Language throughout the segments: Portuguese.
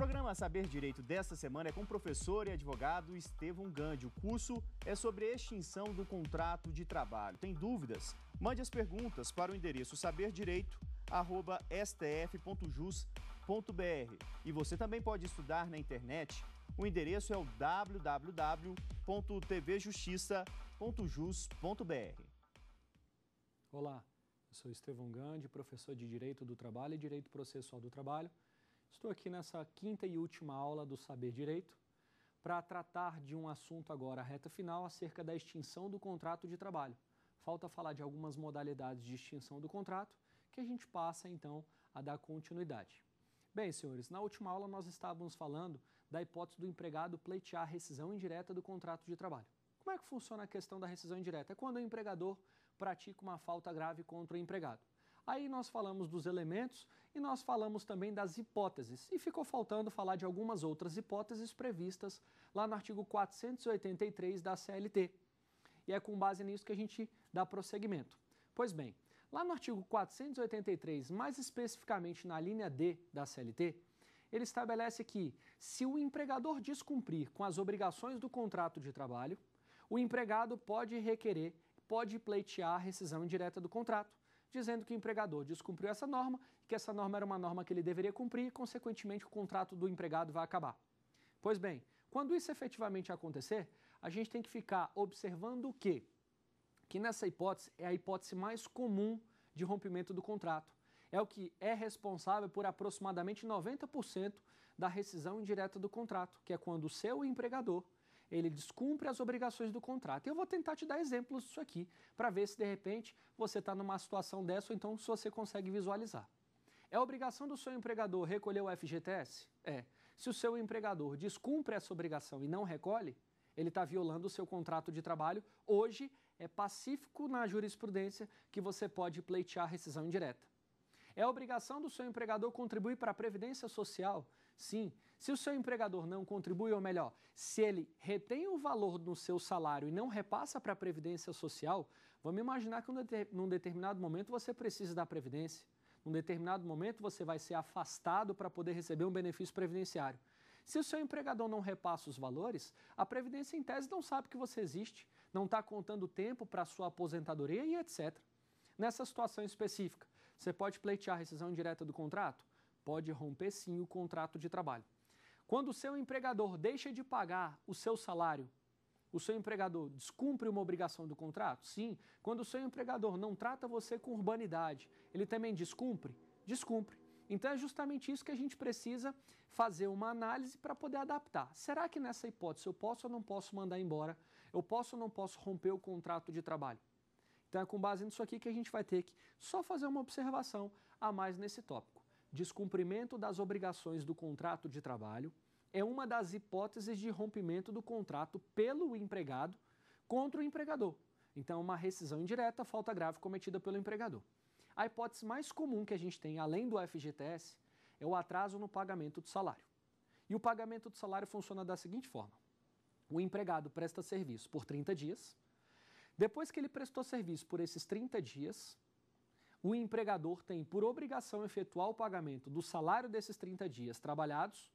programa Saber Direito desta semana é com o professor e advogado Estevão Gandhi. O curso é sobre extinção do contrato de trabalho. Tem dúvidas? Mande as perguntas para o endereço saberdireito@stf.jus.br. E você também pode estudar na internet. O endereço é o www.tvjustiça.jus.br. Olá, eu sou Estevão Gandhi, professor de Direito do Trabalho e Direito Processual do Trabalho Estou aqui nessa quinta e última aula do Saber Direito para tratar de um assunto agora, reta final, acerca da extinção do contrato de trabalho. Falta falar de algumas modalidades de extinção do contrato que a gente passa então a dar continuidade. Bem, senhores, na última aula nós estávamos falando da hipótese do empregado pleitear a rescisão indireta do contrato de trabalho. Como é que funciona a questão da rescisão indireta? É quando o empregador pratica uma falta grave contra o empregado. Aí nós falamos dos elementos e nós falamos também das hipóteses. E ficou faltando falar de algumas outras hipóteses previstas lá no artigo 483 da CLT. E é com base nisso que a gente dá prosseguimento. Pois bem, lá no artigo 483, mais especificamente na linha D da CLT, ele estabelece que, se o empregador descumprir com as obrigações do contrato de trabalho, o empregado pode requerer, pode pleitear a rescisão indireta do contrato, dizendo que o empregador descumpriu essa norma, que essa norma era uma norma que ele deveria cumprir e, consequentemente, o contrato do empregado vai acabar. Pois bem, quando isso efetivamente acontecer, a gente tem que ficar observando o quê? Que nessa hipótese é a hipótese mais comum de rompimento do contrato. É o que é responsável por aproximadamente 90% da rescisão indireta do contrato, que é quando o seu empregador ele descumpre as obrigações do contrato. E eu vou tentar te dar exemplos disso aqui, para ver se de repente você está numa situação dessa ou então se você consegue visualizar. É obrigação do seu empregador recolher o FGTS? É. Se o seu empregador descumpre essa obrigação e não recolhe, ele está violando o seu contrato de trabalho. Hoje é pacífico na jurisprudência que você pode pleitear rescisão indireta. É obrigação do seu empregador contribuir para a Previdência Social? Sim. Se o seu empregador não contribui, ou melhor, se ele retém o valor no seu salário e não repassa para a Previdência Social, vamos imaginar que num determinado momento você precisa da Previdência. Num determinado momento você vai ser afastado para poder receber um benefício previdenciário. Se o seu empregador não repassa os valores, a Previdência em tese não sabe que você existe, não está contando tempo para a sua aposentadoria e etc. Nessa situação específica, você pode pleitear a rescisão direta do contrato? Pode romper sim o contrato de trabalho. Quando o seu empregador deixa de pagar o seu salário, o seu empregador descumpre uma obrigação do contrato? Sim. Quando o seu empregador não trata você com urbanidade, ele também descumpre? Descumpre. Então é justamente isso que a gente precisa fazer uma análise para poder adaptar. Será que nessa hipótese eu posso ou não posso mandar embora? Eu posso ou não posso romper o contrato de trabalho? Então é com base nisso aqui que a gente vai ter que só fazer uma observação a mais nesse tópico. Descumprimento das obrigações do contrato de trabalho é uma das hipóteses de rompimento do contrato pelo empregado contra o empregador. Então, uma rescisão indireta, falta grave cometida pelo empregador. A hipótese mais comum que a gente tem, além do FGTS, é o atraso no pagamento do salário. E o pagamento do salário funciona da seguinte forma: o empregado presta serviço por 30 dias. Depois que ele prestou serviço por esses 30 dias, o empregador tem por obrigação efetuar o pagamento do salário desses 30 dias trabalhados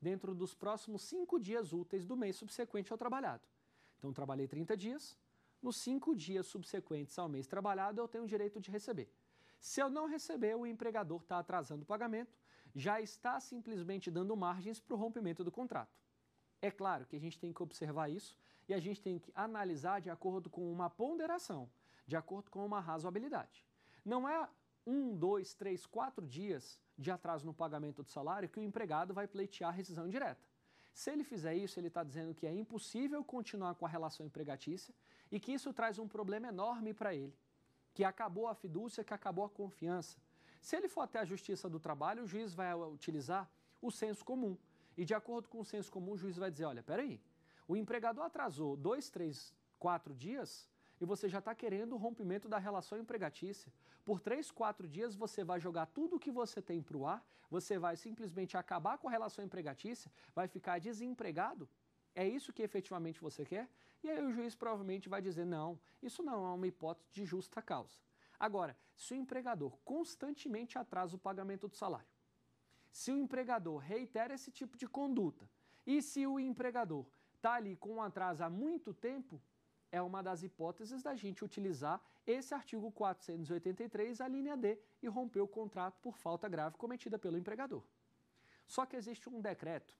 dentro dos próximos cinco dias úteis do mês subsequente ao trabalhado. Então, trabalhei 30 dias, nos cinco dias subsequentes ao mês trabalhado, eu tenho o direito de receber. Se eu não receber, o empregador está atrasando o pagamento, já está simplesmente dando margens para o rompimento do contrato. É claro que a gente tem que observar isso e a gente tem que analisar de acordo com uma ponderação, de acordo com uma razoabilidade. Não é um, dois, três, quatro dias de atraso no pagamento do salário que o empregado vai pleitear a rescisão direta. Se ele fizer isso, ele está dizendo que é impossível continuar com a relação empregatícia e que isso traz um problema enorme para ele, que acabou a fidúcia, que acabou a confiança. Se ele for até a Justiça do Trabalho, o juiz vai utilizar o senso comum. E de acordo com o senso comum, o juiz vai dizer: olha, peraí, o empregador atrasou dois, três, quatro dias, e você já está querendo o rompimento da relação empregatícia. Por três, quatro dias você vai jogar tudo o que você tem para o ar, você vai simplesmente acabar com a relação empregatícia, vai ficar desempregado. É isso que efetivamente você quer? E aí o juiz provavelmente vai dizer: não, isso não é uma hipótese de justa causa. Agora, se o empregador constantemente atrasa o pagamento do salário, se o empregador reitera esse tipo de conduta e se o empregador está ali com um atraso há muito tempo, é uma das hipóteses da gente utilizar esse artigo 483, a linha D, e romper o contrato por falta grave cometida pelo empregador. Só que existe um decreto,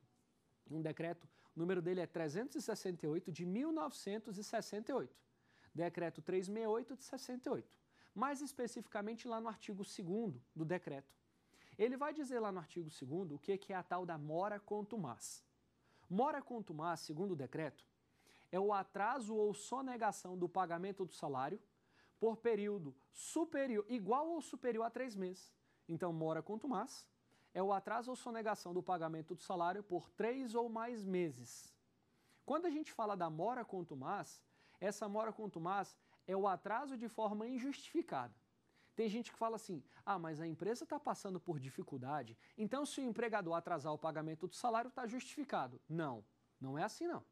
um decreto, o número dele é 368 de 1968, decreto 368 de 68, mais especificamente lá no artigo 2 do decreto. Ele vai dizer lá no artigo 2 o que é a tal da mora contumaz. Mora contumaz, segundo o decreto, é o atraso ou sonegação do pagamento do salário por período superior, igual ou superior a três meses. Então, mora quanto mais, é o atraso ou sonegação do pagamento do salário por três ou mais meses. Quando a gente fala da mora mais, essa mora mais é o atraso de forma injustificada. Tem gente que fala assim: ah, mas a empresa está passando por dificuldade, então se o empregador atrasar o pagamento do salário, está justificado. Não, não é assim não.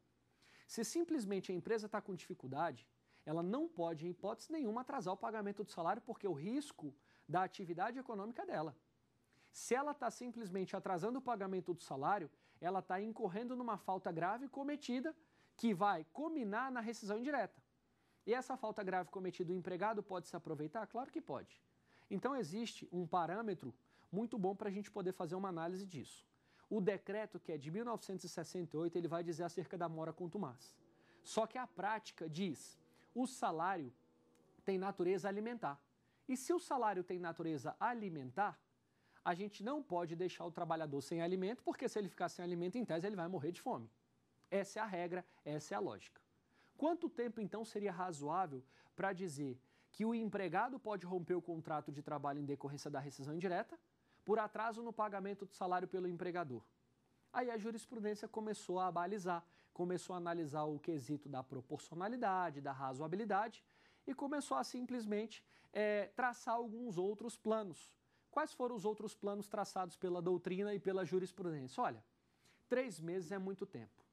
Se simplesmente a empresa está com dificuldade, ela não pode, em hipótese nenhuma, atrasar o pagamento do salário, porque o risco da atividade econômica é dela. Se ela está simplesmente atrasando o pagamento do salário, ela está incorrendo numa falta grave cometida que vai culminar na rescisão indireta. E essa falta grave cometida, o empregado pode se aproveitar? Claro que pode. Então, existe um parâmetro muito bom para a gente poder fazer uma análise disso. O decreto, que é de 1968, ele vai dizer acerca da mora contumaz. Só que a prática diz: o salário tem natureza alimentar. E se o salário tem natureza alimentar, a gente não pode deixar o trabalhador sem alimento, porque se ele ficar sem alimento, em tese, ele vai morrer de fome. Essa é a regra, essa é a lógica. Quanto tempo então seria razoável para dizer que o empregado pode romper o contrato de trabalho em decorrência da rescisão indireta por atraso no pagamento do salário pelo empregador. Aí a jurisprudência começou a balizar, começou a analisar o quesito da proporcionalidade, da razoabilidade e começou a simplesmente é, traçar alguns outros planos. Quais foram os outros planos traçados pela doutrina e pela jurisprudência? Olha, três meses é muito tempo.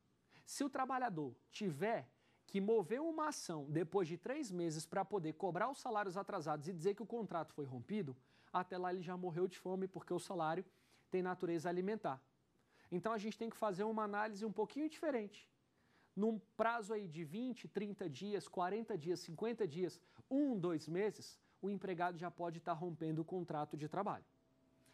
Se o trabalhador tiver que mover uma ação depois de três meses para poder cobrar os salários atrasados e dizer que o contrato foi rompido, até lá ele já morreu de fome, porque o salário tem natureza alimentar. Então a gente tem que fazer uma análise um pouquinho diferente. Num prazo aí de 20, 30 dias, 40 dias, 50 dias, um, dois meses, o empregado já pode estar rompendo o contrato de trabalho.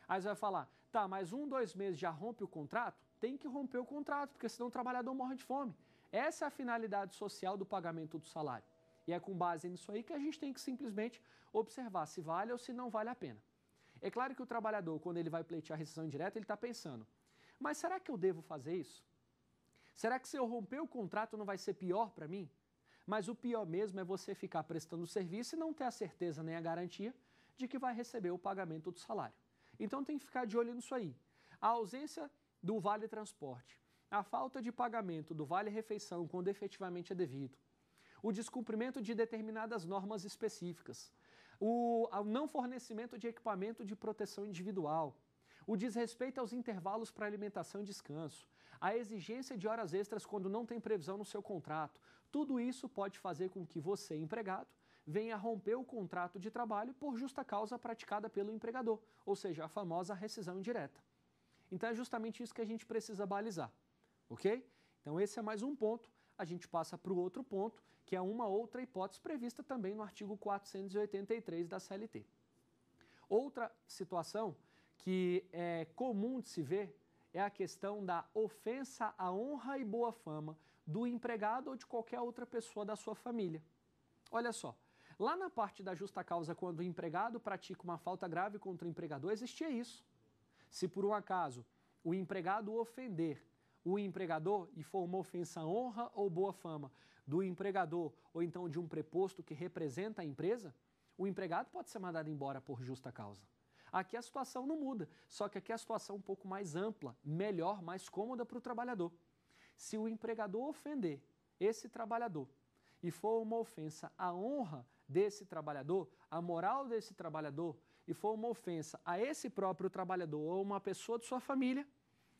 Aí você vai falar, tá, mas um, dois meses já rompe o contrato? Tem que romper o contrato, porque senão o trabalhador morre de fome. Essa é a finalidade social do pagamento do salário. E é com base nisso aí que a gente tem que simplesmente observar se vale ou se não vale a pena. É claro que o trabalhador, quando ele vai pleitear a rescisão direta, ele está pensando: mas será que eu devo fazer isso? Será que se eu romper o contrato não vai ser pior para mim? Mas o pior mesmo é você ficar prestando serviço e não ter a certeza nem a garantia de que vai receber o pagamento do salário. Então tem que ficar de olho nisso aí. A ausência do vale transporte, a falta de pagamento do vale refeição quando efetivamente é devido, o descumprimento de determinadas normas específicas, o não fornecimento de equipamento de proteção individual, o desrespeito aos intervalos para alimentação e descanso, a exigência de horas extras quando não tem previsão no seu contrato. Tudo isso pode fazer com que você, empregado, venha romper o contrato de trabalho por justa causa praticada pelo empregador, ou seja, a famosa rescisão indireta. Então é justamente isso que a gente precisa balizar, ok? Então esse é mais um ponto. A gente passa para o outro ponto, que é uma outra hipótese prevista também no artigo 483 da CLT. Outra situação que é comum de se ver é a questão da ofensa à honra e boa fama do empregado ou de qualquer outra pessoa da sua família. Olha só, lá na parte da justa causa, quando o empregado pratica uma falta grave contra o empregador, existia isso. Se por um acaso o empregado ofender o empregador e for uma ofensa à honra ou boa fama, do empregador ou então de um preposto que representa a empresa, o empregado pode ser mandado embora por justa causa. Aqui a situação não muda, só que aqui a situação é um pouco mais ampla, melhor, mais cômoda para o trabalhador. Se o empregador ofender esse trabalhador e for uma ofensa à honra desse trabalhador, à moral desse trabalhador, e for uma ofensa a esse próprio trabalhador ou uma pessoa de sua família,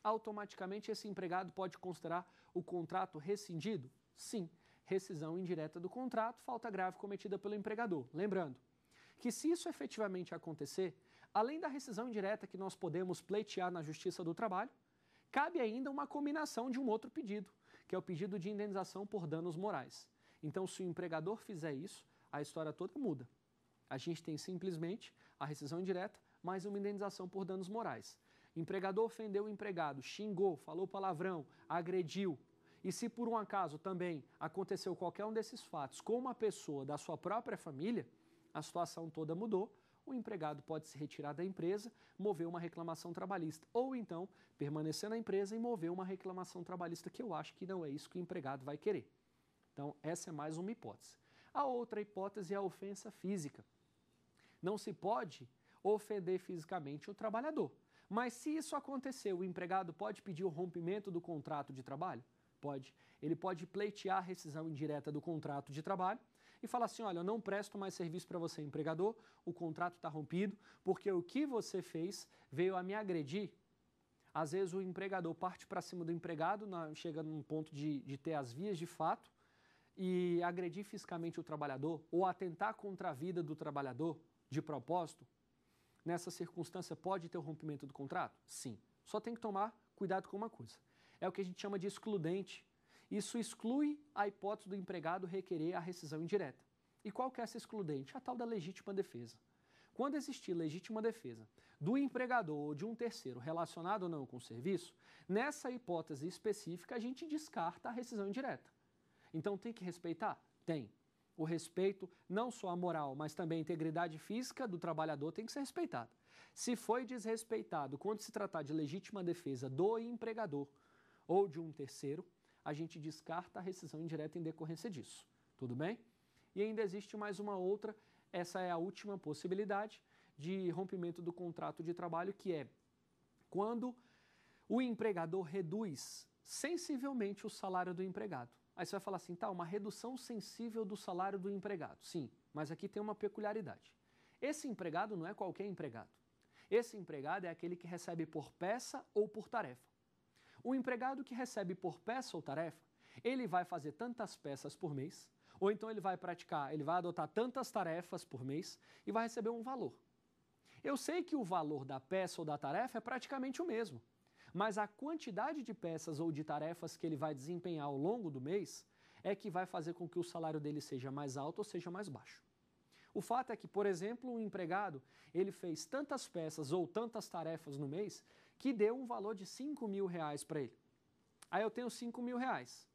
automaticamente esse empregado pode considerar o contrato rescindido? Sim rescisão indireta do contrato, falta grave cometida pelo empregador. Lembrando que, se isso efetivamente acontecer, além da rescisão indireta que nós podemos pleitear na Justiça do Trabalho, cabe ainda uma combinação de um outro pedido, que é o pedido de indenização por danos morais. Então, se o empregador fizer isso, a história toda muda. A gente tem simplesmente a rescisão indireta mais uma indenização por danos morais. Empregador ofendeu o empregado, xingou, falou palavrão, agrediu, e se por um acaso também aconteceu qualquer um desses fatos com uma pessoa da sua própria família, a situação toda mudou. O empregado pode se retirar da empresa, mover uma reclamação trabalhista, ou então permanecer na empresa e mover uma reclamação trabalhista, que eu acho que não é isso que o empregado vai querer. Então, essa é mais uma hipótese. A outra hipótese é a ofensa física. Não se pode ofender fisicamente o trabalhador. Mas se isso acontecer, o empregado pode pedir o rompimento do contrato de trabalho? Pode. Ele pode pleitear a rescisão indireta do contrato de trabalho e falar assim: olha, eu não presto mais serviço para você, empregador, o contrato está rompido, porque o que você fez veio a me agredir. Às vezes o empregador parte para cima do empregado, na, chega num ponto de, de ter as vias de fato e agredir fisicamente o trabalhador ou atentar contra a vida do trabalhador de propósito. Nessa circunstância, pode ter o rompimento do contrato? Sim. Só tem que tomar cuidado com uma coisa é o que a gente chama de excludente. Isso exclui a hipótese do empregado requerer a rescisão indireta. E qual que é essa excludente? A tal da legítima defesa. Quando existir legítima defesa do empregador ou de um terceiro relacionado ou não com o serviço, nessa hipótese específica a gente descarta a rescisão indireta. Então tem que respeitar? Tem. O respeito, não só a moral, mas também a integridade física do trabalhador tem que ser respeitado. Se foi desrespeitado quando se tratar de legítima defesa do empregador ou de um terceiro, a gente descarta a rescisão indireta em decorrência disso. Tudo bem? E ainda existe mais uma outra, essa é a última possibilidade de rompimento do contrato de trabalho, que é quando o empregador reduz sensivelmente o salário do empregado. Aí você vai falar assim, tá, uma redução sensível do salário do empregado. Sim, mas aqui tem uma peculiaridade. Esse empregado não é qualquer empregado. Esse empregado é aquele que recebe por peça ou por tarefa. O empregado que recebe por peça ou tarefa, ele vai fazer tantas peças por mês, ou então ele vai praticar, ele vai adotar tantas tarefas por mês e vai receber um valor. Eu sei que o valor da peça ou da tarefa é praticamente o mesmo, mas a quantidade de peças ou de tarefas que ele vai desempenhar ao longo do mês é que vai fazer com que o salário dele seja mais alto ou seja mais baixo. O fato é que, por exemplo, um empregado, ele fez tantas peças ou tantas tarefas no mês que deu um valor de 5 mil reais para ele. Aí eu tenho 5 mil reais.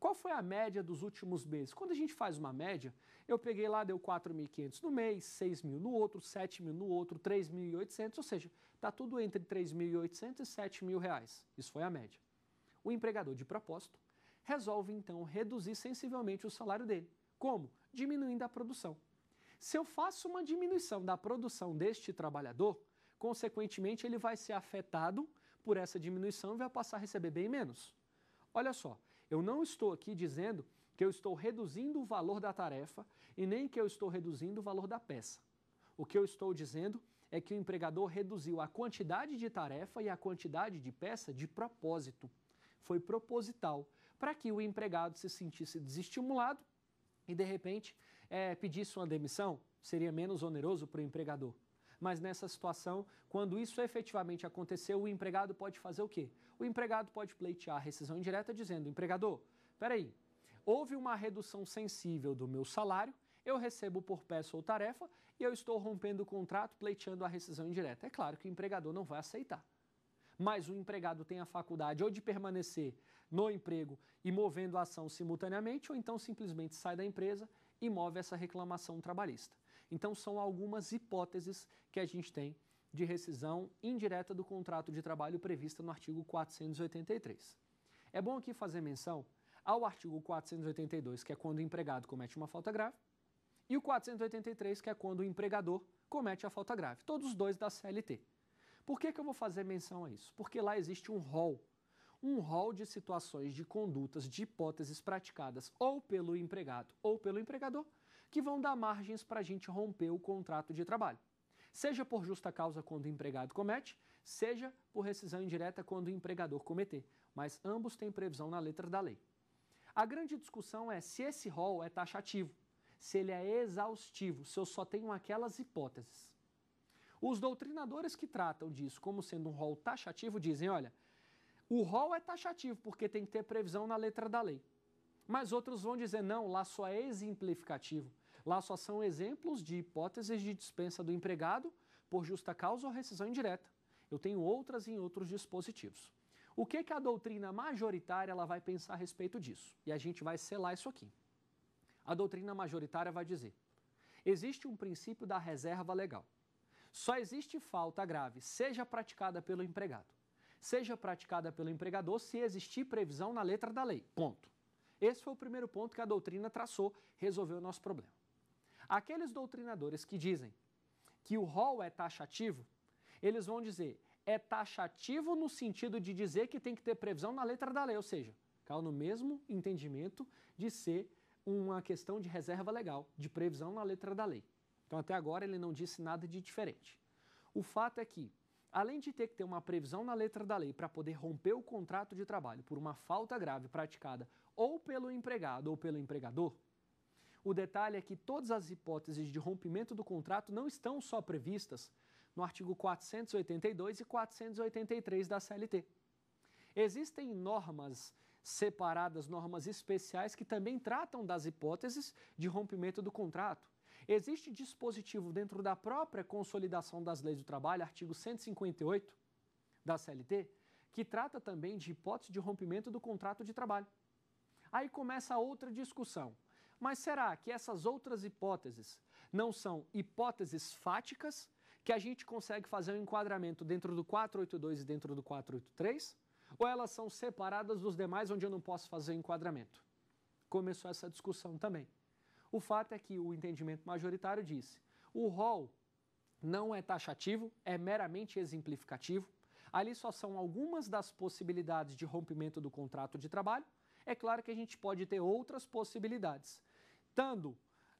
Qual foi a média dos últimos meses? Quando a gente faz uma média, eu peguei lá, deu 4.500 no mês, 6 mil no outro, 7 mil no outro, 3.800, ou seja, está tudo entre 3.800 e 7 mil reais. Isso foi a média. O empregador, de propósito, resolve então reduzir sensivelmente o salário dele. Como? Diminuindo a produção. Se eu faço uma diminuição da produção deste trabalhador, Consequentemente, ele vai ser afetado por essa diminuição e vai passar a receber bem menos. Olha só, eu não estou aqui dizendo que eu estou reduzindo o valor da tarefa e nem que eu estou reduzindo o valor da peça. O que eu estou dizendo é que o empregador reduziu a quantidade de tarefa e a quantidade de peça de propósito. Foi proposital, para que o empregado se sentisse desestimulado e, de repente, é, pedisse uma demissão. Seria menos oneroso para o empregador. Mas nessa situação, quando isso efetivamente aconteceu, o empregado pode fazer o quê? O empregado pode pleitear a rescisão indireta dizendo: empregador, peraí, houve uma redução sensível do meu salário, eu recebo por peça ou tarefa e eu estou rompendo o contrato pleiteando a rescisão indireta. É claro que o empregador não vai aceitar. Mas o empregado tem a faculdade ou de permanecer no emprego e movendo a ação simultaneamente, ou então simplesmente sai da empresa e move essa reclamação trabalhista. Então, são algumas hipóteses que a gente tem de rescisão indireta do contrato de trabalho prevista no artigo 483. É bom aqui fazer menção ao artigo 482, que é quando o empregado comete uma falta grave, e o 483, que é quando o empregador comete a falta grave, todos os dois da CLT. Por que, que eu vou fazer menção a isso? Porque lá existe um rol, um rol de situações, de condutas, de hipóteses praticadas ou pelo empregado ou pelo empregador, que vão dar margens para a gente romper o contrato de trabalho. Seja por justa causa quando o empregado comete, seja por rescisão indireta quando o empregador cometer, mas ambos têm previsão na letra da lei. A grande discussão é se esse rol é taxativo, se ele é exaustivo, se eu só tenho aquelas hipóteses. Os doutrinadores que tratam disso como sendo um rol taxativo dizem: olha, o rol é taxativo porque tem que ter previsão na letra da lei. Mas outros vão dizer: não, lá só é exemplificativo. Lá só são exemplos de hipóteses de dispensa do empregado por justa causa ou rescisão indireta. Eu tenho outras em outros dispositivos. O que, que a doutrina majoritária ela vai pensar a respeito disso? E a gente vai selar isso aqui. A doutrina majoritária vai dizer: existe um princípio da reserva legal. Só existe falta grave, seja praticada pelo empregado, seja praticada pelo empregador, se existir previsão na letra da lei. Ponto. Esse foi o primeiro ponto que a doutrina traçou, resolveu o nosso problema. Aqueles doutrinadores que dizem que o rol é taxativo, eles vão dizer é taxativo no sentido de dizer que tem que ter previsão na letra da lei, ou seja, caiu no mesmo entendimento de ser uma questão de reserva legal, de previsão na letra da lei. Então, até agora, ele não disse nada de diferente. O fato é que, além de ter que ter uma previsão na letra da lei para poder romper o contrato de trabalho por uma falta grave praticada ou pelo empregado ou pelo empregador, o detalhe é que todas as hipóteses de rompimento do contrato não estão só previstas no artigo 482 e 483 da CLT. Existem normas separadas, normas especiais que também tratam das hipóteses de rompimento do contrato. Existe dispositivo dentro da própria consolidação das leis do trabalho, artigo 158 da CLT, que trata também de hipótese de rompimento do contrato de trabalho. Aí começa outra discussão. Mas será que essas outras hipóteses não são hipóteses fáticas que a gente consegue fazer um enquadramento dentro do 482 e dentro do 483? Ou elas são separadas dos demais onde eu não posso fazer enquadramento? Começou essa discussão também. O fato é que o entendimento majoritário disse: o rol não é taxativo, é meramente exemplificativo. Ali só são algumas das possibilidades de rompimento do contrato de trabalho. É claro que a gente pode ter outras possibilidades, estando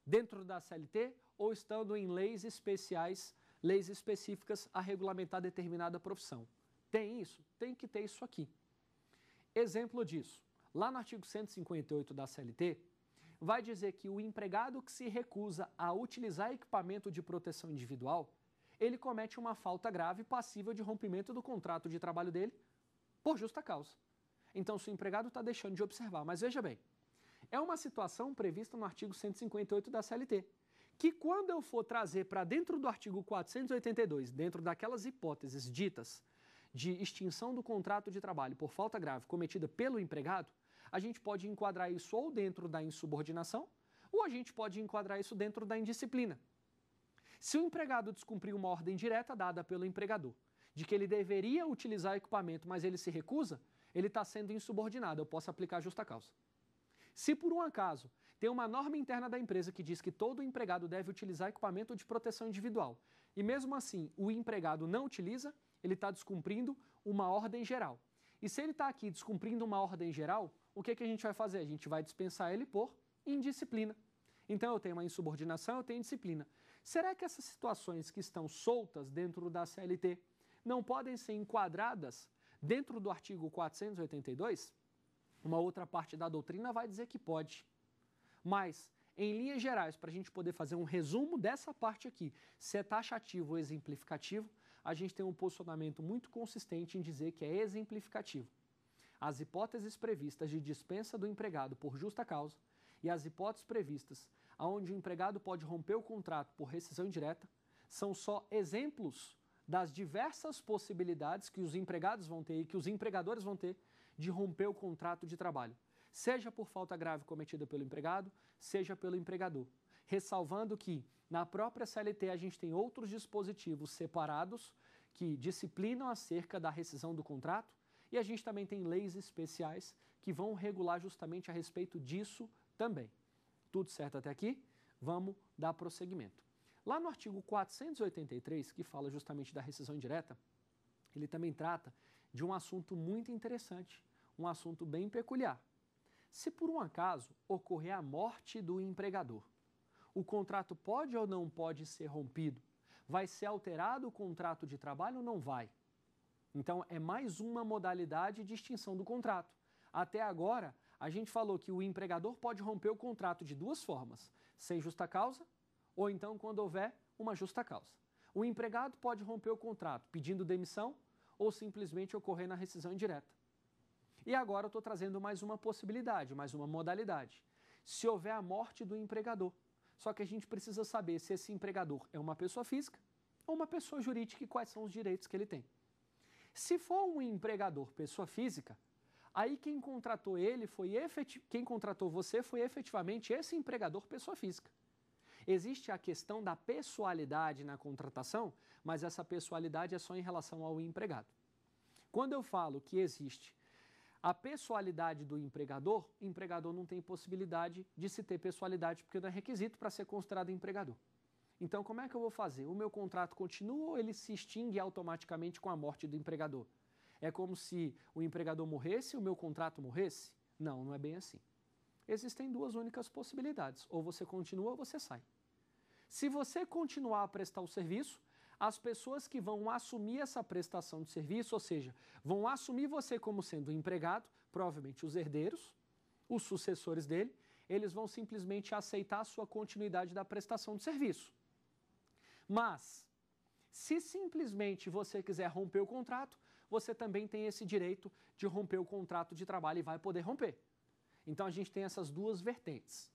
dentro da CLT ou estando em leis especiais, leis específicas a regulamentar determinada profissão. Tem isso? Tem que ter isso aqui. Exemplo disso. Lá no artigo 158 da CLT, vai dizer que o empregado que se recusa a utilizar equipamento de proteção individual, ele comete uma falta grave passível de rompimento do contrato de trabalho dele por justa causa. Então, se o empregado está deixando de observar, mas veja bem, é uma situação prevista no artigo 158 da CLT, que quando eu for trazer para dentro do artigo 482, dentro daquelas hipóteses ditas de extinção do contrato de trabalho por falta grave cometida pelo empregado, a gente pode enquadrar isso ou dentro da insubordinação, ou a gente pode enquadrar isso dentro da indisciplina. Se o empregado descumpriu uma ordem direta dada pelo empregador, de que ele deveria utilizar equipamento, mas ele se recusa, ele está sendo insubordinado, eu posso aplicar justa causa. Se por um acaso tem uma norma interna da empresa que diz que todo empregado deve utilizar equipamento de proteção individual e mesmo assim o empregado não utiliza, ele está descumprindo uma ordem geral. E se ele está aqui descumprindo uma ordem geral, o que, que a gente vai fazer? A gente vai dispensar ele por indisciplina. Então eu tenho uma insubordinação, eu tenho disciplina. Será que essas situações que estão soltas dentro da CLT não podem ser enquadradas dentro do artigo 482? Uma outra parte da doutrina vai dizer que pode. Mas, em linhas gerais, para a gente poder fazer um resumo dessa parte aqui, se é taxativo ou exemplificativo, a gente tem um posicionamento muito consistente em dizer que é exemplificativo. As hipóteses previstas de dispensa do empregado por justa causa e as hipóteses previstas onde o empregado pode romper o contrato por rescisão indireta são só exemplos das diversas possibilidades que os empregados vão ter e que os empregadores vão ter de romper o contrato de trabalho, seja por falta grave cometida pelo empregado, seja pelo empregador. Ressalvando que na própria CLT a gente tem outros dispositivos separados que disciplinam acerca da rescisão do contrato e a gente também tem leis especiais que vão regular justamente a respeito disso também. Tudo certo até aqui? Vamos dar prosseguimento. Lá no artigo 483, que fala justamente da rescisão indireta, ele também trata de um assunto muito interessante, um assunto bem peculiar. Se por um acaso ocorrer a morte do empregador, o contrato pode ou não pode ser rompido? Vai ser alterado o contrato de trabalho ou não vai? Então, é mais uma modalidade de extinção do contrato. Até agora, a gente falou que o empregador pode romper o contrato de duas formas: sem justa causa ou então quando houver uma justa causa. O empregado pode romper o contrato pedindo demissão ou simplesmente ocorrer na rescisão indireta. E agora eu estou trazendo mais uma possibilidade, mais uma modalidade. Se houver a morte do empregador. Só que a gente precisa saber se esse empregador é uma pessoa física ou uma pessoa jurídica e quais são os direitos que ele tem. Se for um empregador pessoa física, aí quem contratou ele foi quem contratou você foi efetivamente esse empregador pessoa física. Existe a questão da pessoalidade na contratação, mas essa pessoalidade é só em relação ao empregado. Quando eu falo que existe a pessoalidade do empregador, empregador não tem possibilidade de se ter pessoalidade, porque não é requisito para ser considerado empregador. Então, como é que eu vou fazer? O meu contrato continua ou ele se extingue automaticamente com a morte do empregador? É como se o empregador morresse e o meu contrato morresse? Não, não é bem assim. Existem duas únicas possibilidades: ou você continua ou você sai. Se você continuar a prestar o serviço, as pessoas que vão assumir essa prestação de serviço, ou seja, vão assumir você como sendo um empregado, provavelmente os herdeiros, os sucessores dele, eles vão simplesmente aceitar a sua continuidade da prestação de serviço. Mas, se simplesmente você quiser romper o contrato, você também tem esse direito de romper o contrato de trabalho e vai poder romper. Então a gente tem essas duas vertentes.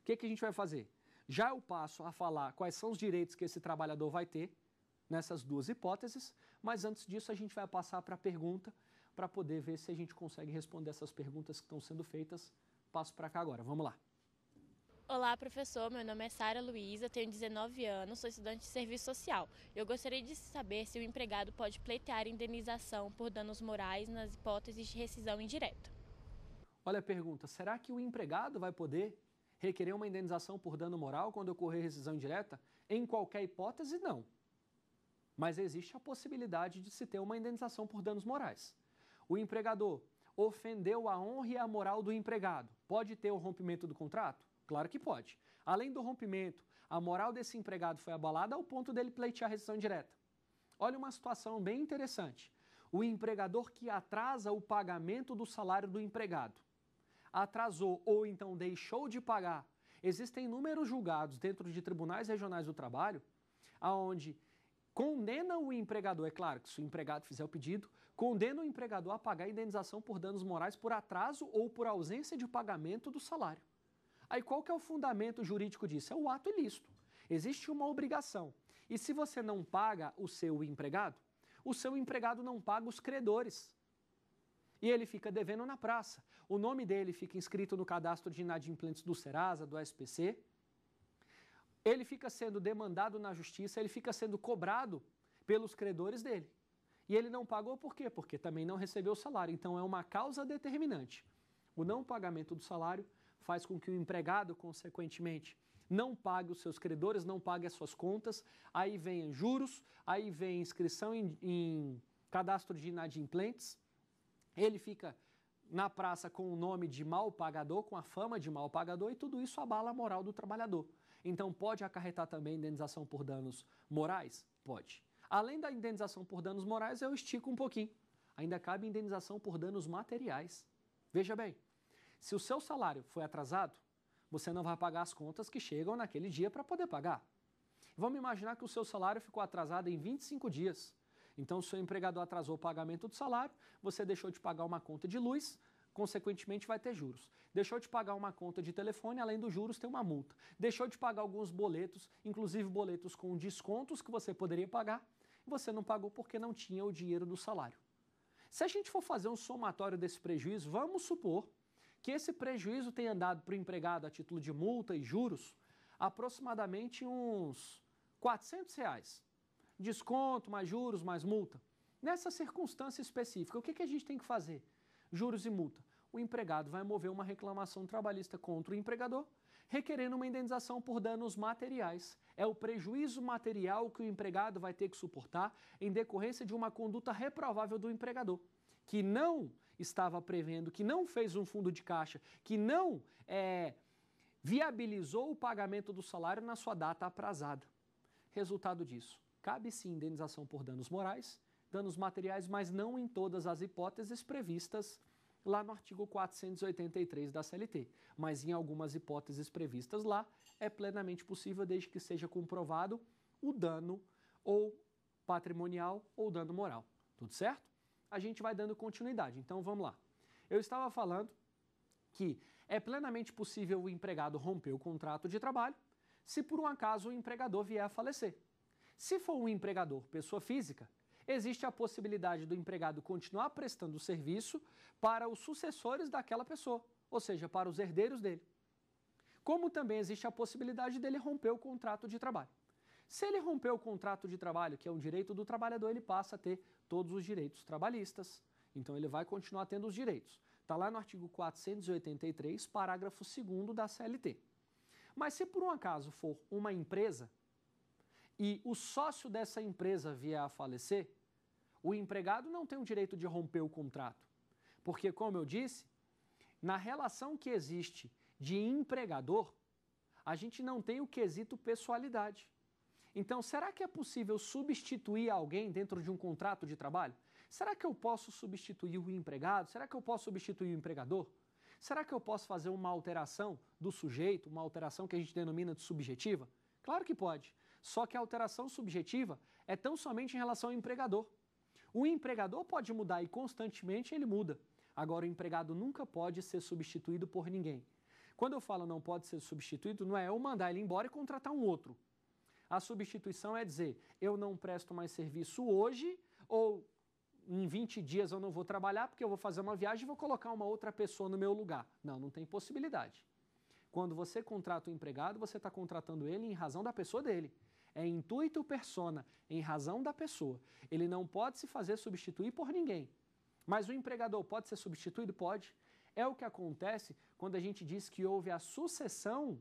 O que, que a gente vai fazer? Já eu passo a falar quais são os direitos que esse trabalhador vai ter, nessas duas hipóteses, mas antes disso a gente vai passar para a pergunta para poder ver se a gente consegue responder essas perguntas que estão sendo feitas. Passo para cá agora, vamos lá. Olá, professor. Meu nome é Sara Luísa, tenho 19 anos, sou estudante de serviço social. Eu gostaria de saber se o empregado pode pleitear indenização por danos morais nas hipóteses de rescisão indireta. Olha a pergunta: será que o empregado vai poder requerer uma indenização por dano moral quando ocorrer rescisão indireta? Em qualquer hipótese, não mas existe a possibilidade de se ter uma indenização por danos morais. O empregador ofendeu a honra e a moral do empregado, pode ter o rompimento do contrato? Claro que pode. Além do rompimento, a moral desse empregado foi abalada ao ponto dele pleitear rescisão direta. Olha uma situação bem interessante. O empregador que atrasa o pagamento do salário do empregado, atrasou ou então deixou de pagar. Existem inúmeros julgados dentro de tribunais regionais do trabalho, aonde condena o empregador, é claro que se o empregado fizer o pedido, condena o empregador a pagar a indenização por danos morais por atraso ou por ausência de pagamento do salário. Aí qual que é o fundamento jurídico disso? É o ato ilícito. Existe uma obrigação. E se você não paga o seu empregado, o seu empregado não paga os credores. E ele fica devendo na praça. O nome dele fica inscrito no cadastro de inadimplentes do Serasa, do SPC, ele fica sendo demandado na justiça, ele fica sendo cobrado pelos credores dele. E ele não pagou por quê? Porque também não recebeu o salário. Então é uma causa determinante. O não pagamento do salário faz com que o empregado, consequentemente, não pague os seus credores, não pague as suas contas. Aí vem juros, aí vem inscrição em, em cadastro de inadimplentes. Ele fica na praça com o nome de mal pagador, com a fama de mal pagador, e tudo isso abala a moral do trabalhador. Então, pode acarretar também indenização por danos morais? Pode. Além da indenização por danos morais, eu estico um pouquinho. Ainda cabe indenização por danos materiais. Veja bem, se o seu salário foi atrasado, você não vai pagar as contas que chegam naquele dia para poder pagar. Vamos imaginar que o seu salário ficou atrasado em 25 dias. Então, o seu empregador atrasou o pagamento do salário, você deixou de pagar uma conta de luz, consequentemente vai ter juros. Deixou de pagar uma conta de telefone, além dos juros, tem uma multa. Deixou de pagar alguns boletos, inclusive boletos com descontos que você poderia pagar, você não pagou porque não tinha o dinheiro do salário. Se a gente for fazer um somatório desse prejuízo, vamos supor que esse prejuízo tenha dado para o empregado a título de multa e juros aproximadamente uns 400 reais. Desconto, mais juros, mais multa. Nessa circunstância específica, o que a gente tem que fazer? juros e multa. O empregado vai mover uma reclamação trabalhista contra o empregador, requerendo uma indenização por danos materiais. É o prejuízo material que o empregado vai ter que suportar em decorrência de uma conduta reprovável do empregador, que não estava prevendo, que não fez um fundo de caixa, que não é, viabilizou o pagamento do salário na sua data aprazada. Resultado disso, cabe sim indenização por danos morais danos materiais, mas não em todas as hipóteses previstas lá no artigo 483 da CLT, mas em algumas hipóteses previstas lá é plenamente possível desde que seja comprovado o dano ou patrimonial ou dano moral. Tudo certo? A gente vai dando continuidade. Então vamos lá. Eu estava falando que é plenamente possível o empregado romper o contrato de trabalho se por um acaso o empregador vier a falecer. Se for um empregador pessoa física, existe a possibilidade do empregado continuar prestando o serviço para os sucessores daquela pessoa, ou seja, para os herdeiros dele. Como também existe a possibilidade dele romper o contrato de trabalho. Se ele romper o contrato de trabalho, que é um direito do trabalhador, ele passa a ter todos os direitos trabalhistas. Então ele vai continuar tendo os direitos. Está lá no artigo 483, parágrafo 2 da CLT. Mas se por um acaso for uma empresa, e o sócio dessa empresa vier a falecer, o empregado não tem o direito de romper o contrato. Porque, como eu disse, na relação que existe de empregador, a gente não tem o quesito pessoalidade. Então, será que é possível substituir alguém dentro de um contrato de trabalho? Será que eu posso substituir o empregado? Será que eu posso substituir o empregador? Será que eu posso fazer uma alteração do sujeito, uma alteração que a gente denomina de subjetiva? Claro que pode. Só que a alteração subjetiva é tão somente em relação ao empregador. O empregador pode mudar e constantemente ele muda. Agora, o empregado nunca pode ser substituído por ninguém. Quando eu falo não pode ser substituído, não é eu mandar ele embora e contratar um outro. A substituição é dizer, eu não presto mais serviço hoje, ou em 20 dias eu não vou trabalhar porque eu vou fazer uma viagem e vou colocar uma outra pessoa no meu lugar. Não, não tem possibilidade. Quando você contrata o um empregado, você está contratando ele em razão da pessoa dele é intuito persona, em razão da pessoa. Ele não pode se fazer substituir por ninguém. Mas o empregador pode ser substituído? Pode. É o que acontece quando a gente diz que houve a sucessão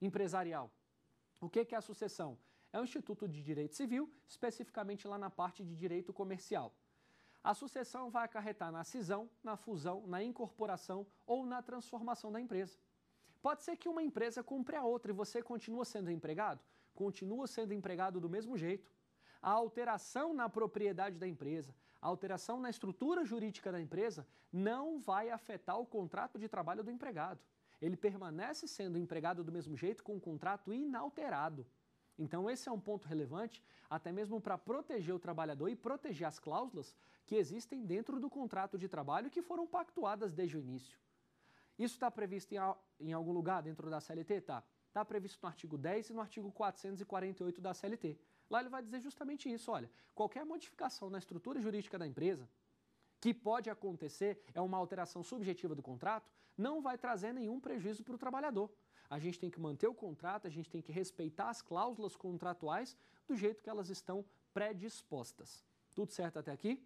empresarial. O que é a sucessão? É um Instituto de Direito Civil, especificamente lá na parte de direito comercial. A sucessão vai acarretar na cisão, na fusão, na incorporação ou na transformação da empresa. Pode ser que uma empresa compre a outra e você continua sendo empregado? continua sendo empregado do mesmo jeito. A alteração na propriedade da empresa, a alteração na estrutura jurídica da empresa não vai afetar o contrato de trabalho do empregado. Ele permanece sendo empregado do mesmo jeito com o um contrato inalterado. Então, esse é um ponto relevante, até mesmo para proteger o trabalhador e proteger as cláusulas que existem dentro do contrato de trabalho que foram pactuadas desde o início. Isso está previsto em, em algum lugar dentro da CLT? Tá. Está previsto no artigo 10 e no artigo 448 da CLT. Lá ele vai dizer justamente isso, olha, qualquer modificação na estrutura jurídica da empresa que pode acontecer é uma alteração subjetiva do contrato, não vai trazer nenhum prejuízo para o trabalhador. A gente tem que manter o contrato, a gente tem que respeitar as cláusulas contratuais do jeito que elas estão predispostas. Tudo certo até aqui?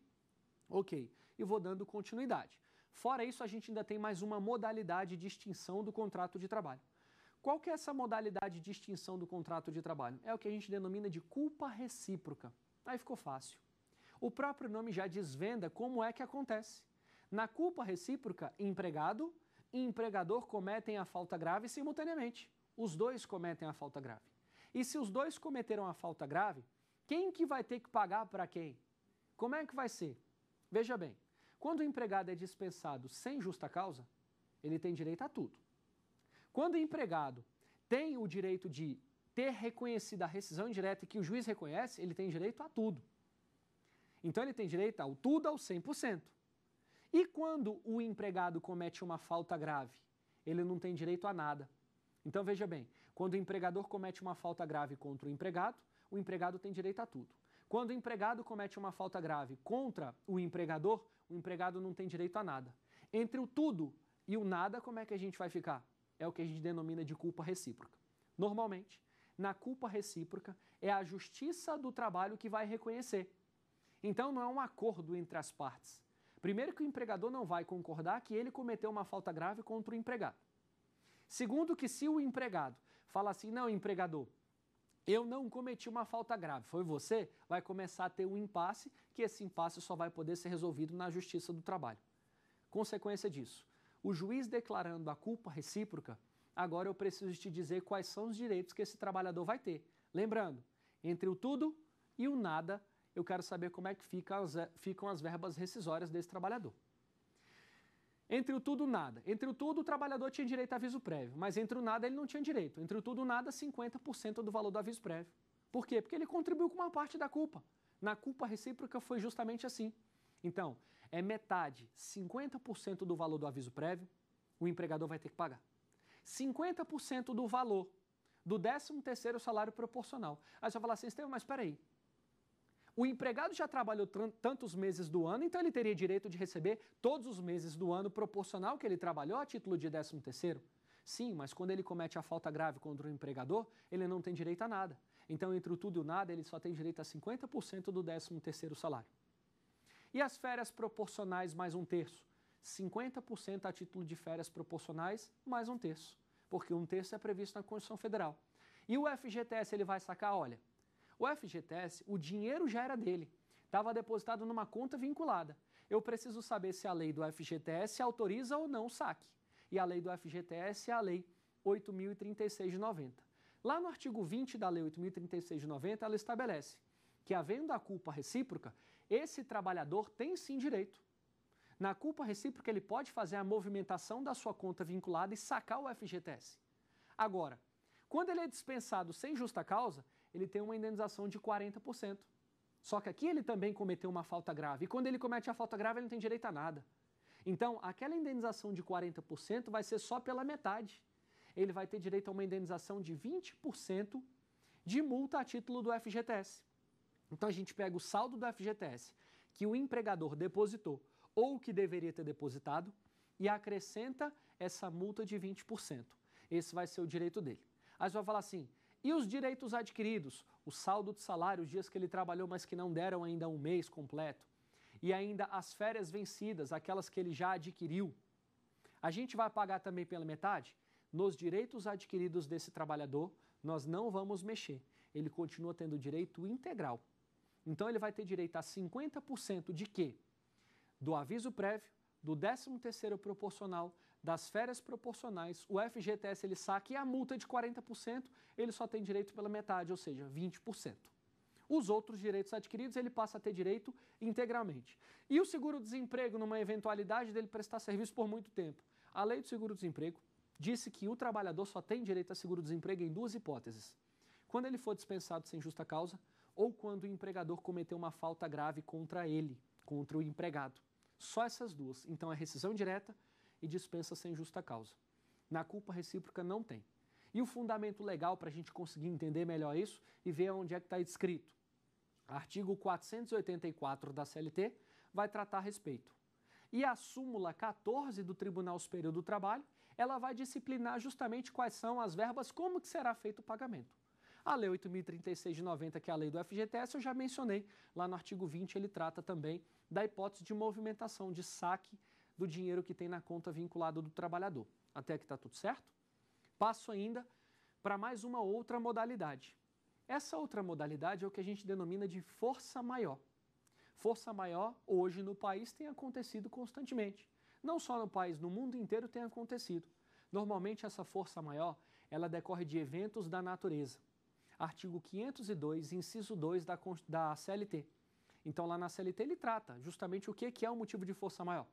Ok. E vou dando continuidade. Fora isso, a gente ainda tem mais uma modalidade de extinção do contrato de trabalho. Qual que é essa modalidade de extinção do contrato de trabalho? É o que a gente denomina de culpa recíproca. Aí ficou fácil. O próprio nome já desvenda como é que acontece. Na culpa recíproca, empregado e empregador cometem a falta grave simultaneamente. Os dois cometem a falta grave. E se os dois cometeram a falta grave, quem que vai ter que pagar para quem? Como é que vai ser? Veja bem, quando o empregado é dispensado sem justa causa, ele tem direito a tudo. Quando o empregado tem o direito de ter reconhecido a rescisão indireta que o juiz reconhece, ele tem direito a tudo. Então ele tem direito ao tudo ao 100%. E quando o empregado comete uma falta grave, ele não tem direito a nada. Então veja bem, quando o empregador comete uma falta grave contra o empregado, o empregado tem direito a tudo. Quando o empregado comete uma falta grave contra o empregador, o empregado não tem direito a nada. Entre o tudo e o nada, como é que a gente vai ficar? é o que a gente denomina de culpa recíproca. Normalmente, na culpa recíproca, é a justiça do trabalho que vai reconhecer. Então, não é um acordo entre as partes. Primeiro, que o empregador não vai concordar que ele cometeu uma falta grave contra o empregado. Segundo, que se o empregado fala assim: não, empregador, eu não cometi uma falta grave, foi você, vai começar a ter um impasse, que esse impasse só vai poder ser resolvido na justiça do trabalho. Consequência disso, o juiz declarando a culpa recíproca, agora eu preciso te dizer quais são os direitos que esse trabalhador vai ter. Lembrando, entre o tudo e o nada, eu quero saber como é que ficam as, eh, ficam as verbas rescisórias desse trabalhador. Entre o tudo, nada. Entre o tudo, o trabalhador tinha direito a aviso prévio, mas entre o nada, ele não tinha direito. Entre o tudo, nada, 50% do valor do aviso prévio. Por quê? Porque ele contribuiu com uma parte da culpa. Na culpa recíproca foi justamente assim. Então, é metade, 50% do valor do aviso prévio, o empregador vai ter que pagar. 50% do valor do 13º salário proporcional. Aí você vai falar assim, Estevam, mas espera aí. O empregado já trabalhou tantos meses do ano, então ele teria direito de receber todos os meses do ano proporcional que ele trabalhou a título de 13º? Sim, mas quando ele comete a falta grave contra o empregador, ele não tem direito a nada. Então, entre o tudo e o nada, ele só tem direito a 50% do 13º salário. E as férias proporcionais, mais um terço. 50% a título de férias proporcionais, mais um terço. Porque um terço é previsto na Constituição Federal. E o FGTS, ele vai sacar, olha, o FGTS, o dinheiro já era dele. Estava depositado numa conta vinculada. Eu preciso saber se a lei do FGTS autoriza ou não o saque. E a lei do FGTS é a lei 8.036 de 90. Lá no artigo 20 da Lei 8.036 de 90, ela estabelece que, havendo a culpa recíproca, esse trabalhador tem sim direito. Na culpa recíproca, ele pode fazer a movimentação da sua conta vinculada e sacar o FGTS. Agora, quando ele é dispensado sem justa causa, ele tem uma indenização de 40%. Só que aqui ele também cometeu uma falta grave. E quando ele comete a falta grave, ele não tem direito a nada. Então, aquela indenização de 40% vai ser só pela metade. Ele vai ter direito a uma indenização de 20% de multa a título do FGTS. Então a gente pega o saldo do FGTS que o empregador depositou ou que deveria ter depositado e acrescenta essa multa de 20%. Esse vai ser o direito dele. Aí você vai falar assim: e os direitos adquiridos? O saldo de salário, os dias que ele trabalhou, mas que não deram ainda um mês completo. E ainda as férias vencidas, aquelas que ele já adquiriu. A gente vai pagar também pela metade? Nos direitos adquiridos desse trabalhador, nós não vamos mexer. Ele continua tendo direito integral. Então ele vai ter direito a 50% de quê? Do aviso prévio, do 13º proporcional, das férias proporcionais, o FGTS ele saca e a multa de 40%, ele só tem direito pela metade, ou seja, 20%. Os outros direitos adquiridos ele passa a ter direito integralmente. E o seguro-desemprego, numa eventualidade dele prestar serviço por muito tempo? A lei do seguro-desemprego disse que o trabalhador só tem direito a seguro-desemprego em duas hipóteses. Quando ele for dispensado sem justa causa ou quando o empregador cometeu uma falta grave contra ele, contra o empregado. Só essas duas. Então é rescisão direta e dispensa sem justa causa. Na culpa recíproca não tem. E o fundamento legal para a gente conseguir entender melhor isso e ver onde é que está escrito. Artigo 484 da CLT vai tratar a respeito. E a súmula 14 do Tribunal Superior do Trabalho, ela vai disciplinar justamente quais são as verbas, como que será feito o pagamento. A Lei 8.036 de 90, que é a lei do FGTS, eu já mencionei lá no artigo 20, ele trata também da hipótese de movimentação, de saque do dinheiro que tem na conta vinculada do trabalhador. Até aqui está tudo certo? Passo ainda para mais uma outra modalidade. Essa outra modalidade é o que a gente denomina de força maior. Força maior hoje no país tem acontecido constantemente. Não só no país, no mundo inteiro tem acontecido. Normalmente essa força maior, ela decorre de eventos da natureza artigo 502, inciso 2 da, da CLT. Então, lá na CLT, ele trata justamente o que, que é o motivo de força maior.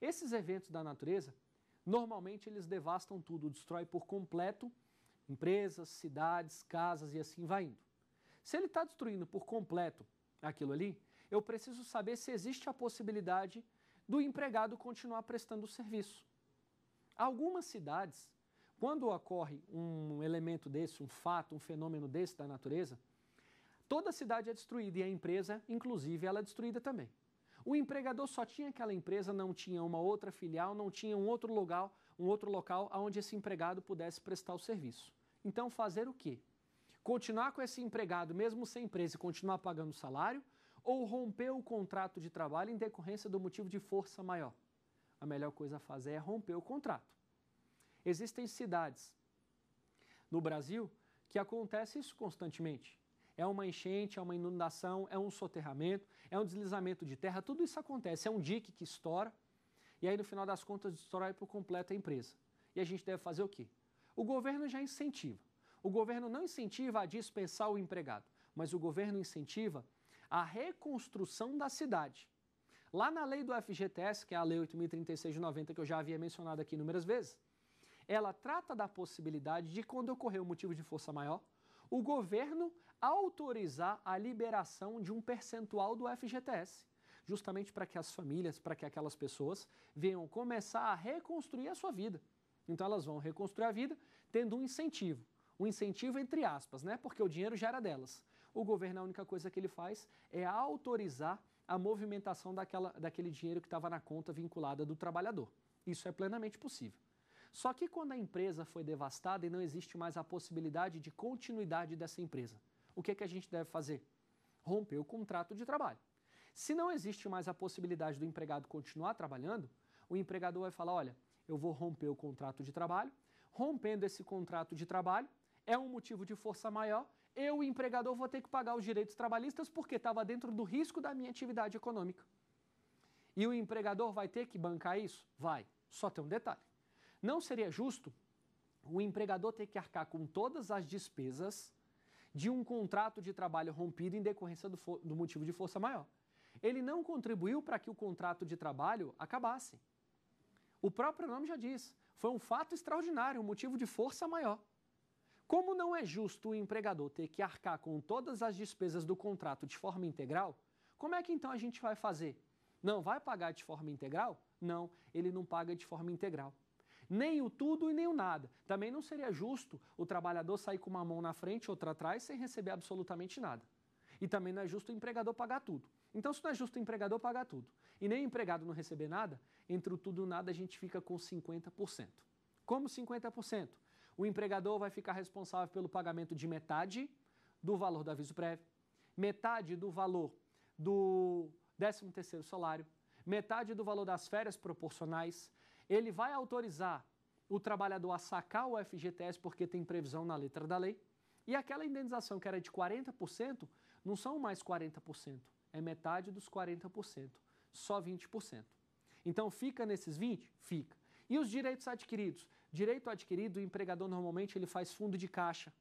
Esses eventos da natureza, normalmente, eles devastam tudo, destrói por completo empresas, cidades, casas e assim vai indo. Se ele está destruindo por completo aquilo ali, eu preciso saber se existe a possibilidade do empregado continuar prestando o serviço. Algumas cidades quando ocorre um elemento desse, um fato, um fenômeno desse da natureza, toda a cidade é destruída e a empresa, inclusive, ela é destruída também. O empregador só tinha aquela empresa, não tinha uma outra filial, não tinha um outro lugar, um outro local onde esse empregado pudesse prestar o serviço. Então, fazer o quê? Continuar com esse empregado, mesmo sem empresa, e continuar pagando o salário, ou romper o contrato de trabalho em decorrência do motivo de força maior? A melhor coisa a fazer é romper o contrato. Existem cidades no Brasil que acontece isso constantemente. É uma enchente, é uma inundação, é um soterramento, é um deslizamento de terra, tudo isso acontece. É um dique que estoura e aí no final das contas destrói por completo a empresa. E a gente deve fazer o quê? O governo já incentiva. O governo não incentiva a dispensar o empregado, mas o governo incentiva a reconstrução da cidade. Lá na lei do FGTS, que é a Lei 8036 de 90, que eu já havia mencionado aqui inúmeras vezes, ela trata da possibilidade de, quando ocorrer um motivo de força maior, o governo autorizar a liberação de um percentual do FGTS, justamente para que as famílias, para que aquelas pessoas venham começar a reconstruir a sua vida. Então elas vão reconstruir a vida tendo um incentivo, um incentivo entre aspas, né? Porque o dinheiro já era delas. O governo a única coisa que ele faz é autorizar a movimentação daquela, daquele dinheiro que estava na conta vinculada do trabalhador. Isso é plenamente possível. Só que quando a empresa foi devastada e não existe mais a possibilidade de continuidade dessa empresa, o que, é que a gente deve fazer? Romper o contrato de trabalho. Se não existe mais a possibilidade do empregado continuar trabalhando, o empregador vai falar: olha, eu vou romper o contrato de trabalho. Rompendo esse contrato de trabalho, é um motivo de força maior. Eu, o empregador, vou ter que pagar os direitos trabalhistas porque estava dentro do risco da minha atividade econômica. E o empregador vai ter que bancar isso? Vai. Só tem um detalhe: não seria justo o empregador ter que arcar com todas as despesas de um contrato de trabalho rompido em decorrência do, do motivo de força maior. Ele não contribuiu para que o contrato de trabalho acabasse. O próprio nome já diz: foi um fato extraordinário, um motivo de força maior. Como não é justo o empregador ter que arcar com todas as despesas do contrato de forma integral, como é que então a gente vai fazer? Não vai pagar de forma integral? Não, ele não paga de forma integral nem o tudo e nem o nada. Também não seria justo o trabalhador sair com uma mão na frente, outra atrás, sem receber absolutamente nada. E também não é justo o empregador pagar tudo. Então, se não é justo o empregador pagar tudo e nem o empregado não receber nada, entre o tudo e o nada a gente fica com 50%. Como 50%? O empregador vai ficar responsável pelo pagamento de metade do valor do aviso prévio, metade do valor do 13 salário, metade do valor das férias proporcionais, ele vai autorizar o trabalhador a sacar o FGTS porque tem previsão na letra da lei. E aquela indenização que era de 40%, não são mais 40%, é metade dos 40%, só 20%. Então fica nesses 20? Fica. E os direitos adquiridos? Direito adquirido, o empregador normalmente ele faz fundo de caixa,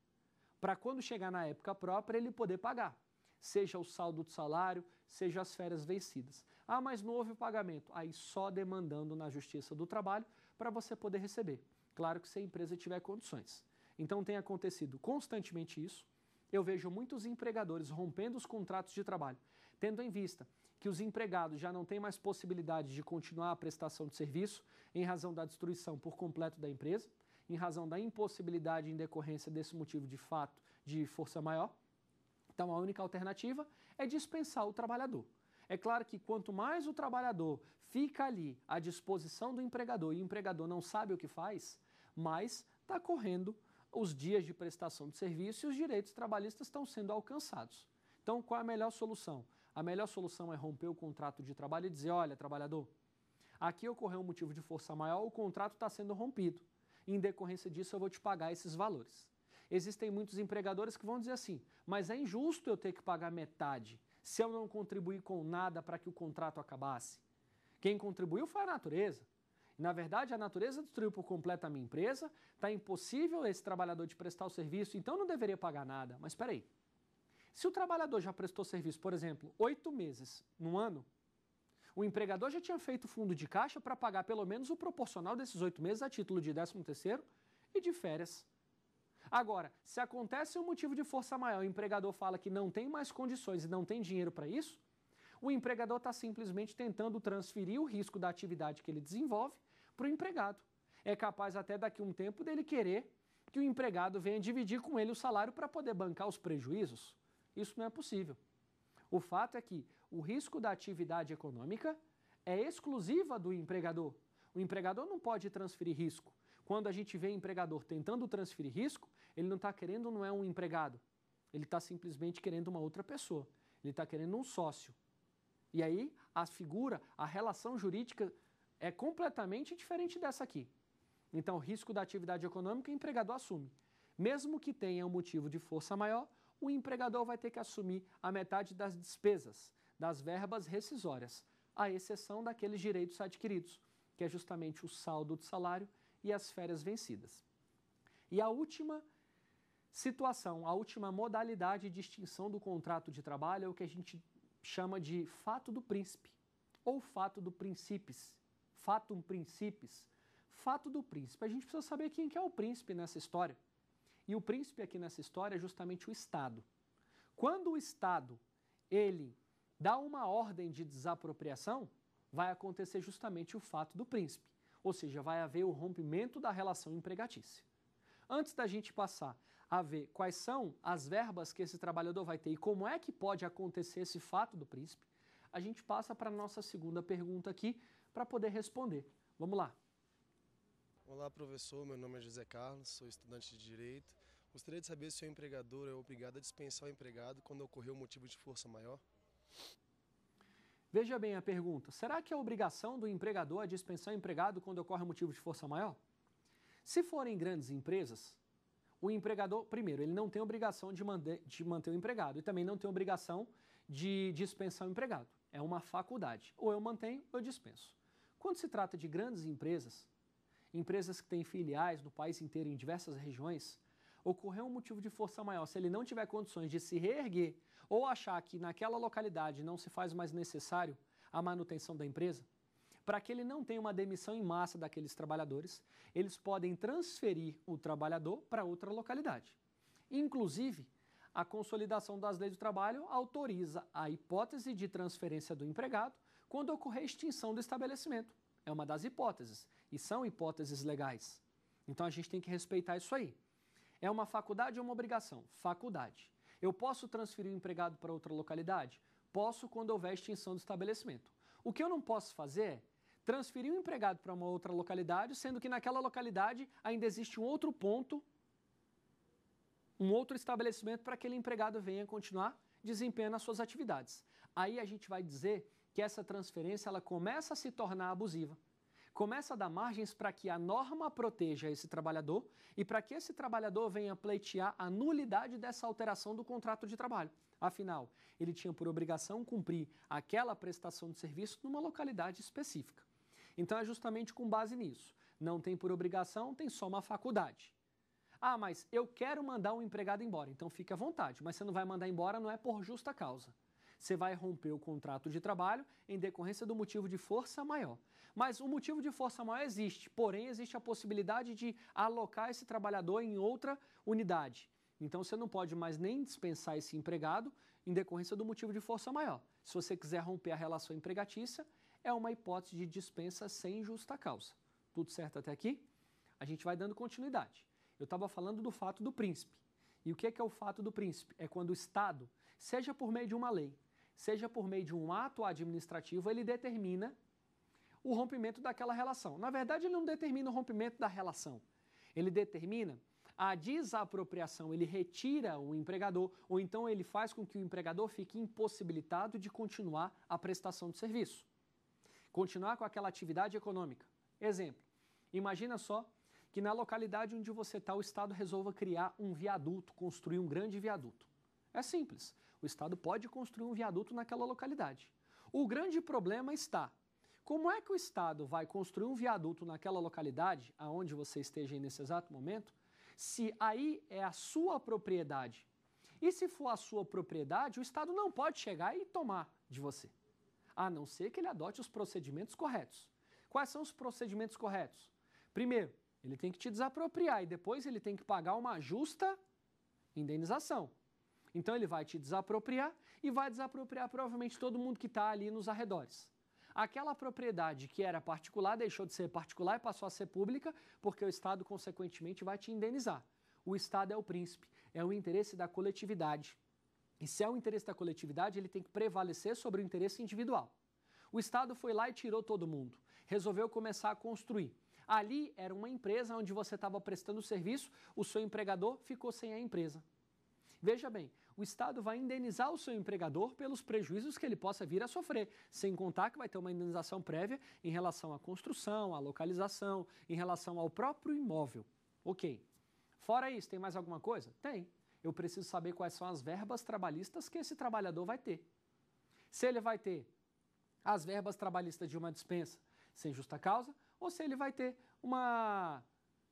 para quando chegar na época própria ele poder pagar, seja o saldo do salário, seja as férias vencidas. Ah, mas não houve o pagamento. Aí só demandando na Justiça do Trabalho para você poder receber. Claro que se a empresa tiver condições. Então tem acontecido constantemente isso. Eu vejo muitos empregadores rompendo os contratos de trabalho, tendo em vista que os empregados já não têm mais possibilidade de continuar a prestação de serviço em razão da destruição por completo da empresa, em razão da impossibilidade em decorrência desse motivo de fato de força maior. Então a única alternativa é dispensar o trabalhador. É claro que quanto mais o trabalhador fica ali à disposição do empregador e o empregador não sabe o que faz, mais está correndo os dias de prestação de serviço e os direitos trabalhistas estão sendo alcançados. Então, qual é a melhor solução? A melhor solução é romper o contrato de trabalho e dizer: olha, trabalhador, aqui ocorreu um motivo de força maior, o contrato está sendo rompido. Em decorrência disso, eu vou te pagar esses valores. Existem muitos empregadores que vão dizer assim: mas é injusto eu ter que pagar metade se eu não contribuir com nada para que o contrato acabasse. Quem contribuiu foi a natureza. Na verdade, a natureza destruiu por completo a minha empresa, está impossível esse trabalhador de prestar o serviço, então não deveria pagar nada. Mas espera aí. Se o trabalhador já prestou serviço, por exemplo, oito meses no ano, o empregador já tinha feito fundo de caixa para pagar pelo menos o proporcional desses oito meses a título de 13 terceiro e de férias. Agora, se acontece um motivo de força maior, o empregador fala que não tem mais condições e não tem dinheiro para isso, o empregador está simplesmente tentando transferir o risco da atividade que ele desenvolve para o empregado. É capaz até daqui a um tempo dele querer que o empregado venha dividir com ele o salário para poder bancar os prejuízos. Isso não é possível. O fato é que o risco da atividade econômica é exclusiva do empregador. O empregador não pode transferir risco. Quando a gente vê empregador tentando transferir risco, ele não está querendo, não é um empregado. Ele está simplesmente querendo uma outra pessoa. Ele está querendo um sócio. E aí a figura, a relação jurídica é completamente diferente dessa aqui. Então, o risco da atividade econômica o empregador assume. Mesmo que tenha um motivo de força maior, o empregador vai ter que assumir a metade das despesas, das verbas rescisórias, à exceção daqueles direitos adquiridos, que é justamente o saldo do salário e as férias vencidas. E a última Situação, a última modalidade de extinção do contrato de trabalho é o que a gente chama de fato do príncipe ou fato do príncipes, fatum principes, fato do príncipe. A gente precisa saber quem que é o príncipe nessa história. E o príncipe aqui nessa história é justamente o Estado. Quando o Estado ele dá uma ordem de desapropriação, vai acontecer justamente o fato do príncipe, ou seja, vai haver o rompimento da relação empregatícia. Antes da gente passar a ver quais são as verbas que esse trabalhador vai ter e como é que pode acontecer esse fato do príncipe, a gente passa para a nossa segunda pergunta aqui para poder responder. Vamos lá. Olá, professor. Meu nome é José Carlos, sou estudante de Direito. Gostaria de saber se o empregador é obrigado a dispensar o empregado quando ocorreu motivo de força maior? Veja bem a pergunta. Será que é obrigação do empregador a dispensar o empregado quando ocorre motivo de força maior? Se forem grandes empresas, o empregador, primeiro, ele não tem obrigação de, manter, de manter o empregado e também não tem obrigação de dispensar o empregado. É uma faculdade. Ou eu mantenho ou eu dispenso. Quando se trata de grandes empresas, empresas que têm filiais no país inteiro em diversas regiões, ocorrer um motivo de força maior, se ele não tiver condições de se reerguer ou achar que naquela localidade não se faz mais necessário a manutenção da empresa, para que ele não tenha uma demissão em massa daqueles trabalhadores, eles podem transferir o trabalhador para outra localidade. Inclusive, a consolidação das leis do trabalho autoriza a hipótese de transferência do empregado quando ocorrer extinção do estabelecimento. É uma das hipóteses, e são hipóteses legais. Então a gente tem que respeitar isso aí. É uma faculdade ou uma obrigação? Faculdade. Eu posso transferir o empregado para outra localidade? Posso quando houver extinção do estabelecimento. O que eu não posso fazer é transferir um empregado para uma outra localidade, sendo que naquela localidade ainda existe um outro ponto, um outro estabelecimento para que aquele empregado venha continuar desempenhando as suas atividades. Aí a gente vai dizer que essa transferência ela começa a se tornar abusiva. Começa a dar margens para que a norma proteja esse trabalhador e para que esse trabalhador venha pleitear a nulidade dessa alteração do contrato de trabalho. Afinal, ele tinha por obrigação cumprir aquela prestação de serviço numa localidade específica. Então é justamente com base nisso. Não tem por obrigação, tem só uma faculdade. Ah, mas eu quero mandar um empregado embora, então fique à vontade, mas você não vai mandar embora, não é por justa causa. Você vai romper o contrato de trabalho em decorrência do motivo de força maior. Mas o motivo de força maior existe, porém existe a possibilidade de alocar esse trabalhador em outra unidade. Então você não pode mais nem dispensar esse empregado em decorrência do motivo de força maior. Se você quiser romper a relação empregatícia, é uma hipótese de dispensa sem justa causa. Tudo certo até aqui? A gente vai dando continuidade. Eu estava falando do fato do príncipe. E o que é, que é o fato do príncipe? É quando o Estado, seja por meio de uma lei, seja por meio de um ato administrativo, ele determina o rompimento daquela relação. Na verdade, ele não determina o rompimento da relação. Ele determina a desapropriação, ele retira o empregador, ou então ele faz com que o empregador fique impossibilitado de continuar a prestação de serviço continuar com aquela atividade econômica. Exemplo, imagina só que na localidade onde você está, o Estado resolva criar um viaduto, construir um grande viaduto. É simples, o Estado pode construir um viaduto naquela localidade. O grande problema está como é que o Estado vai construir um viaduto naquela localidade, aonde você esteja nesse exato momento, se aí é a sua propriedade? E se for a sua propriedade, o Estado não pode chegar e tomar de você a não ser que ele adote os procedimentos corretos. Quais são os procedimentos corretos? Primeiro, ele tem que te desapropriar e depois ele tem que pagar uma justa indenização. Então ele vai te desapropriar e vai desapropriar provavelmente todo mundo que está ali nos arredores. Aquela propriedade que era particular deixou de ser particular e passou a ser pública, porque o Estado, consequentemente, vai te indenizar. O Estado é o príncipe, é o interesse da coletividade. E se é o interesse da coletividade, ele tem que prevalecer sobre o interesse individual. O Estado foi lá e tirou todo mundo, resolveu começar a construir. Ali era uma empresa onde você estava prestando serviço, o seu empregador ficou sem a empresa. Veja bem, o Estado vai indenizar o seu empregador pelos prejuízos que ele possa vir a sofrer, sem contar que vai ter uma indenização prévia em relação à construção, à localização, em relação ao próprio imóvel. Ok. Fora isso, tem mais alguma coisa? Tem eu preciso saber quais são as verbas trabalhistas que esse trabalhador vai ter. Se ele vai ter as verbas trabalhistas de uma dispensa sem justa causa, ou se ele vai ter uma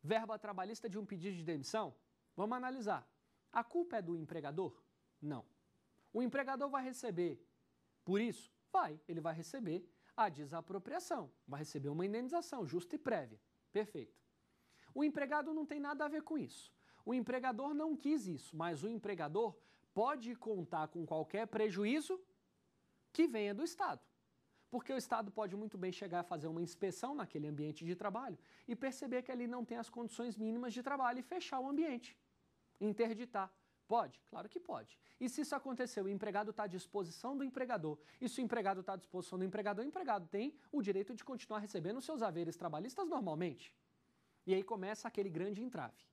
verba trabalhista de um pedido de demissão, vamos analisar. A culpa é do empregador? Não. O empregador vai receber por isso? Vai, ele vai receber a desapropriação, vai receber uma indenização justa e prévia. Perfeito. O empregado não tem nada a ver com isso. O empregador não quis isso, mas o empregador pode contar com qualquer prejuízo que venha do Estado. Porque o Estado pode muito bem chegar a fazer uma inspeção naquele ambiente de trabalho e perceber que ali não tem as condições mínimas de trabalho e fechar o ambiente, interditar. Pode? Claro que pode. E se isso aconteceu, o empregado está à disposição do empregador, e se o empregado está à disposição do empregador, o empregado tem o direito de continuar recebendo seus haveres trabalhistas normalmente. E aí começa aquele grande entrave.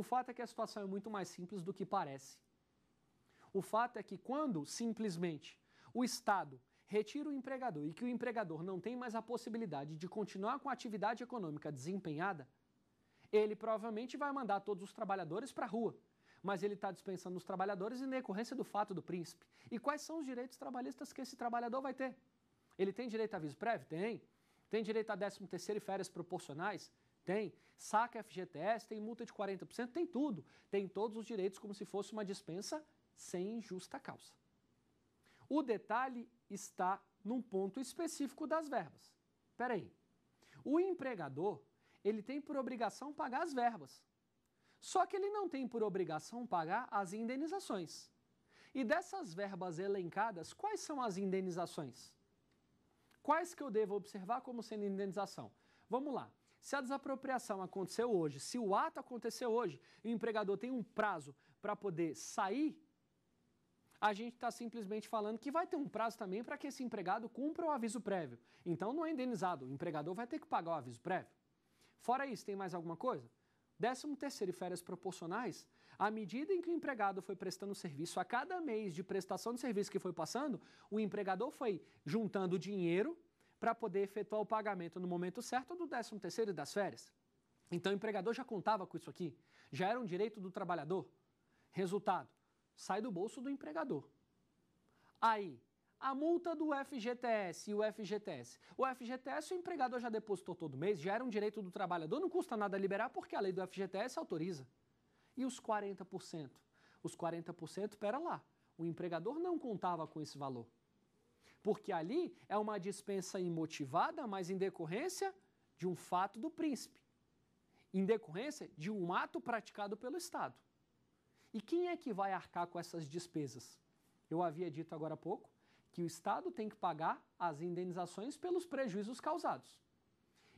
O fato é que a situação é muito mais simples do que parece. O fato é que quando simplesmente o Estado retira o empregador e que o empregador não tem mais a possibilidade de continuar com a atividade econômica desempenhada, ele provavelmente vai mandar todos os trabalhadores para a rua. Mas ele está dispensando os trabalhadores em decorrência do fato do príncipe. E quais são os direitos trabalhistas que esse trabalhador vai ter? Ele tem direito a aviso prévio? Tem. Tem direito a 13 terceiro e férias proporcionais? Tem. Saca FGTS, tem multa de 40%, tem tudo. Tem todos os direitos como se fosse uma dispensa sem justa causa. O detalhe está num ponto específico das verbas. Espera aí. O empregador, ele tem por obrigação pagar as verbas. Só que ele não tem por obrigação pagar as indenizações. E dessas verbas elencadas, quais são as indenizações? Quais que eu devo observar como sendo indenização? Vamos lá. Se a desapropriação aconteceu hoje, se o ato aconteceu hoje e o empregador tem um prazo para poder sair, a gente está simplesmente falando que vai ter um prazo também para que esse empregado cumpra o aviso prévio. Então não é indenizado, o empregador vai ter que pagar o aviso prévio. Fora isso, tem mais alguma coisa? 13 terceiro e férias proporcionais, à medida em que o empregado foi prestando serviço, a cada mês de prestação de serviço que foi passando, o empregador foi juntando dinheiro para poder efetuar o pagamento no momento certo do 13º e das férias. Então o empregador já contava com isso aqui, já era um direito do trabalhador. Resultado, sai do bolso do empregador. Aí, a multa do FGTS e o FGTS. O FGTS o empregador já depositou todo mês, já era um direito do trabalhador, não custa nada liberar porque a lei do FGTS autoriza. E os 40%? Os 40%, pera lá, o empregador não contava com esse valor porque ali é uma dispensa imotivada, mas em decorrência de um fato do príncipe, em decorrência de um ato praticado pelo Estado. E quem é que vai arcar com essas despesas? Eu havia dito agora há pouco que o Estado tem que pagar as indenizações pelos prejuízos causados.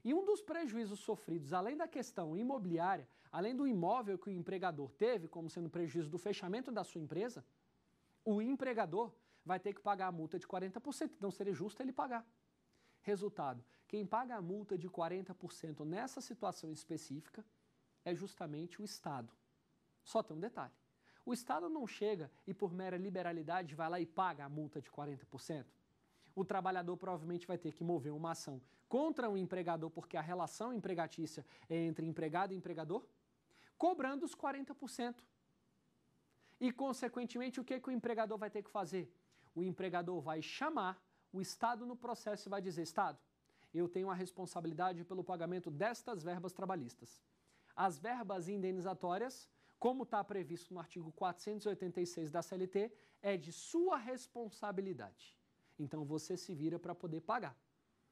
E um dos prejuízos sofridos, além da questão imobiliária, além do imóvel que o empregador teve como sendo prejuízo do fechamento da sua empresa, o empregador vai ter que pagar a multa de 40%, não seria justo ele pagar. Resultado: quem paga a multa de 40% nessa situação específica é justamente o Estado. Só tem um detalhe: o Estado não chega e, por mera liberalidade, vai lá e paga a multa de 40%. O trabalhador provavelmente vai ter que mover uma ação contra o um empregador, porque a relação empregatícia é entre empregado e empregador, cobrando os 40%. E, consequentemente, o que, que o empregador vai ter que fazer? o empregador vai chamar, o Estado no processo vai dizer: Estado, eu tenho a responsabilidade pelo pagamento destas verbas trabalhistas. As verbas indenizatórias, como está previsto no artigo 486 da CLT, é de sua responsabilidade. Então você se vira para poder pagar.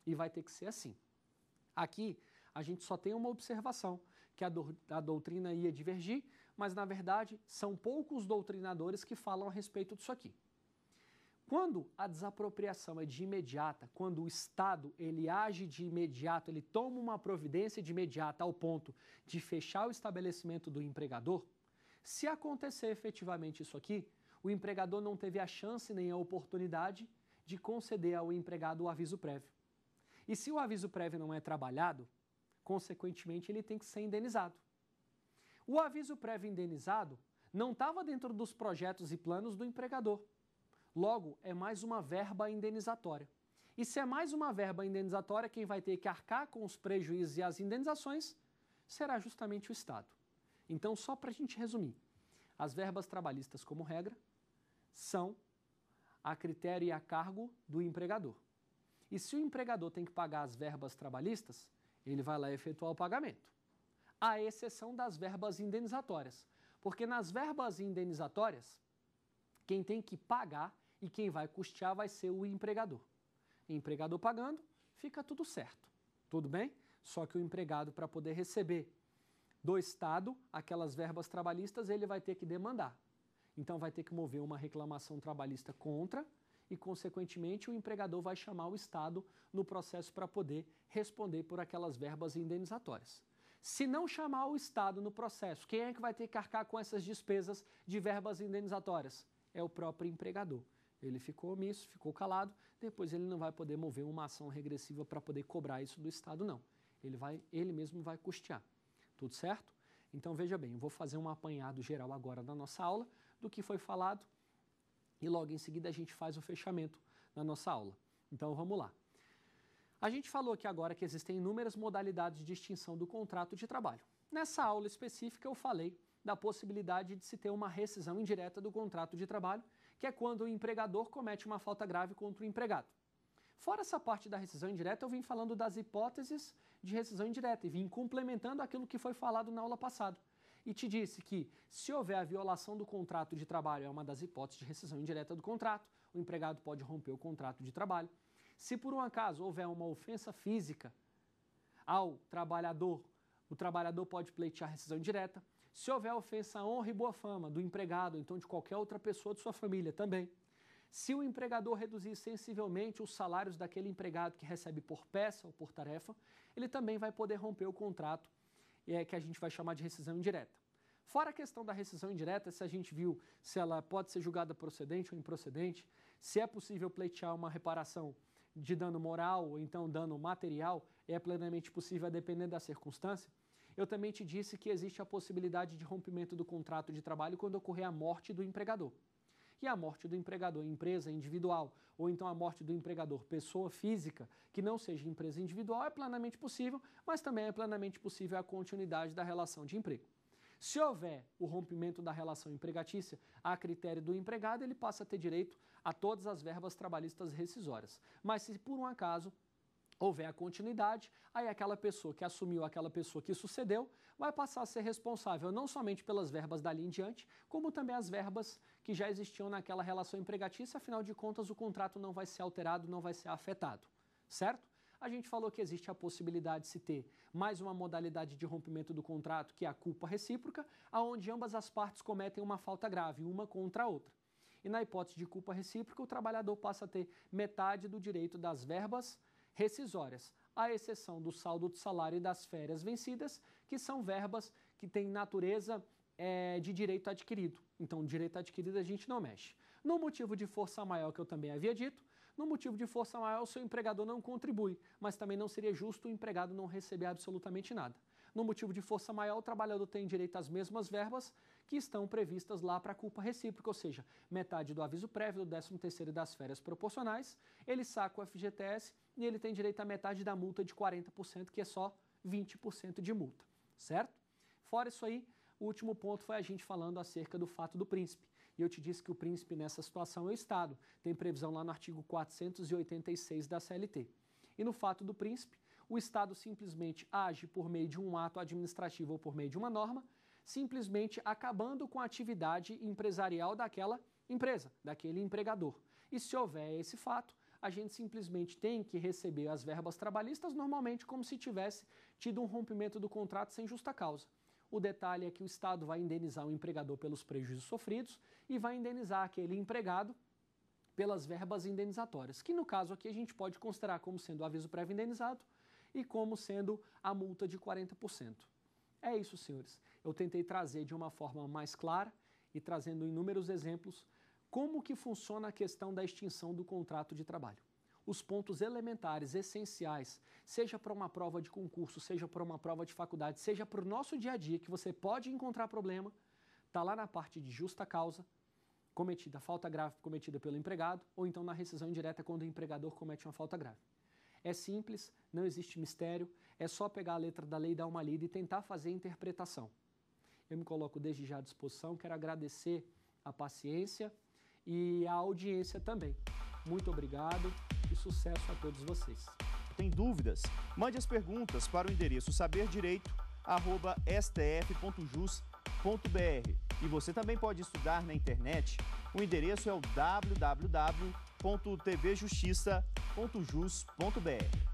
E vai ter que ser assim. Aqui a gente só tem uma observação, que a, do, a doutrina ia divergir, mas na verdade são poucos doutrinadores que falam a respeito disso aqui. Quando a desapropriação é de imediata, quando o Estado ele age de imediato, ele toma uma providência de imediata ao ponto de fechar o estabelecimento do empregador, se acontecer efetivamente isso aqui, o empregador não teve a chance nem a oportunidade de conceder ao empregado o aviso prévio. E se o aviso prévio não é trabalhado, consequentemente ele tem que ser indenizado. O aviso prévio indenizado não estava dentro dos projetos e planos do empregador. Logo, é mais uma verba indenizatória. E se é mais uma verba indenizatória, quem vai ter que arcar com os prejuízos e as indenizações será justamente o Estado. Então, só para a gente resumir, as verbas trabalhistas, como regra, são a critério e a cargo do empregador. E se o empregador tem que pagar as verbas trabalhistas, ele vai lá efetuar o pagamento. À exceção das verbas indenizatórias. Porque nas verbas indenizatórias, quem tem que pagar e quem vai custear vai ser o empregador. empregador pagando, fica tudo certo. Tudo bem? Só que o empregado, para poder receber do Estado aquelas verbas trabalhistas, ele vai ter que demandar. Então, vai ter que mover uma reclamação trabalhista contra e, consequentemente, o empregador vai chamar o Estado no processo para poder responder por aquelas verbas indenizatórias. Se não chamar o Estado no processo, quem é que vai ter que arcar com essas despesas de verbas indenizatórias? É o próprio empregador. Ele ficou omisso, ficou calado, depois ele não vai poder mover uma ação regressiva para poder cobrar isso do Estado, não. Ele, vai, ele mesmo vai custear. Tudo certo? Então veja bem, eu vou fazer um apanhado geral agora da nossa aula, do que foi falado, e logo em seguida a gente faz o fechamento na nossa aula. Então vamos lá. A gente falou aqui agora que existem inúmeras modalidades de extinção do contrato de trabalho. Nessa aula específica eu falei da possibilidade de se ter uma rescisão indireta do contrato de trabalho, que é quando o empregador comete uma falta grave contra o empregado. Fora essa parte da rescisão indireta, eu vim falando das hipóteses de rescisão indireta e vim complementando aquilo que foi falado na aula passada. E te disse que, se houver a violação do contrato de trabalho, é uma das hipóteses de rescisão indireta do contrato, o empregado pode romper o contrato de trabalho. Se por um acaso houver uma ofensa física ao trabalhador, o trabalhador pode pleitear rescisão direta. Se houver ofensa à honra e boa fama do empregado, então de qualquer outra pessoa de sua família também. Se o empregador reduzir sensivelmente os salários daquele empregado que recebe por peça ou por tarefa, ele também vai poder romper o contrato, é que a gente vai chamar de rescisão indireta. Fora a questão da rescisão indireta, se a gente viu se ela pode ser julgada procedente ou improcedente, se é possível pleitear uma reparação de dano moral ou então dano material, é plenamente possível a depender da circunstância. Eu também te disse que existe a possibilidade de rompimento do contrato de trabalho quando ocorrer a morte do empregador. E a morte do empregador, empresa individual, ou então a morte do empregador, pessoa física, que não seja empresa individual, é plenamente possível, mas também é plenamente possível a continuidade da relação de emprego. Se houver o rompimento da relação empregatícia, a critério do empregado, ele passa a ter direito a todas as verbas trabalhistas rescisórias. Mas se por um acaso houver a continuidade, aí aquela pessoa que assumiu, aquela pessoa que sucedeu, vai passar a ser responsável não somente pelas verbas dali em diante, como também as verbas que já existiam naquela relação empregatícia, afinal de contas o contrato não vai ser alterado, não vai ser afetado, certo? A gente falou que existe a possibilidade de se ter mais uma modalidade de rompimento do contrato, que é a culpa recíproca, aonde ambas as partes cometem uma falta grave, uma contra a outra. E na hipótese de culpa recíproca, o trabalhador passa a ter metade do direito das verbas rescisórias, à exceção do saldo de salário e das férias vencidas, que são verbas que têm natureza é, de direito adquirido. Então, direito adquirido a gente não mexe. No motivo de força maior, que eu também havia dito, no motivo de força maior, o seu empregador não contribui, mas também não seria justo o empregado não receber absolutamente nada. No motivo de força maior, o trabalhador tem direito às mesmas verbas que estão previstas lá para a culpa recíproca, ou seja, metade do aviso prévio, do 13 terceiro e das férias proporcionais, ele saca o FGTS e ele tem direito a metade da multa de 40%, que é só 20% de multa, certo? Fora isso aí, o último ponto foi a gente falando acerca do fato do príncipe. E eu te disse que o príncipe nessa situação é o Estado. Tem previsão lá no artigo 486 da CLT. E no fato do príncipe, o Estado simplesmente age por meio de um ato administrativo ou por meio de uma norma simplesmente acabando com a atividade empresarial daquela empresa, daquele empregador. E se houver esse fato, a gente simplesmente tem que receber as verbas trabalhistas normalmente como se tivesse tido um rompimento do contrato sem justa causa. O detalhe é que o Estado vai indenizar o empregador pelos prejuízos sofridos e vai indenizar aquele empregado pelas verbas indenizatórias, que no caso aqui a gente pode considerar como sendo o aviso prévio indenizado e como sendo a multa de 40%. É isso, senhores. Eu tentei trazer de uma forma mais clara e trazendo inúmeros exemplos como que funciona a questão da extinção do contrato de trabalho. Os pontos elementares, essenciais, seja para uma prova de concurso, seja para uma prova de faculdade, seja para o nosso dia a dia, que você pode encontrar problema, está lá na parte de justa causa, cometida, falta grave cometida pelo empregado, ou então na rescisão indireta, quando o empregador comete uma falta grave. É simples, não existe mistério, é só pegar a letra da lei, dar uma lida e tentar fazer a interpretação. Eu me coloco desde já à disposição, quero agradecer a paciência e a audiência também. Muito obrigado e sucesso a todos vocês. Tem dúvidas? Mande as perguntas para o endereço saberdireito@stf.jus.br. E você também pode estudar na internet. O endereço é o www www.tvjustiça.jus.br.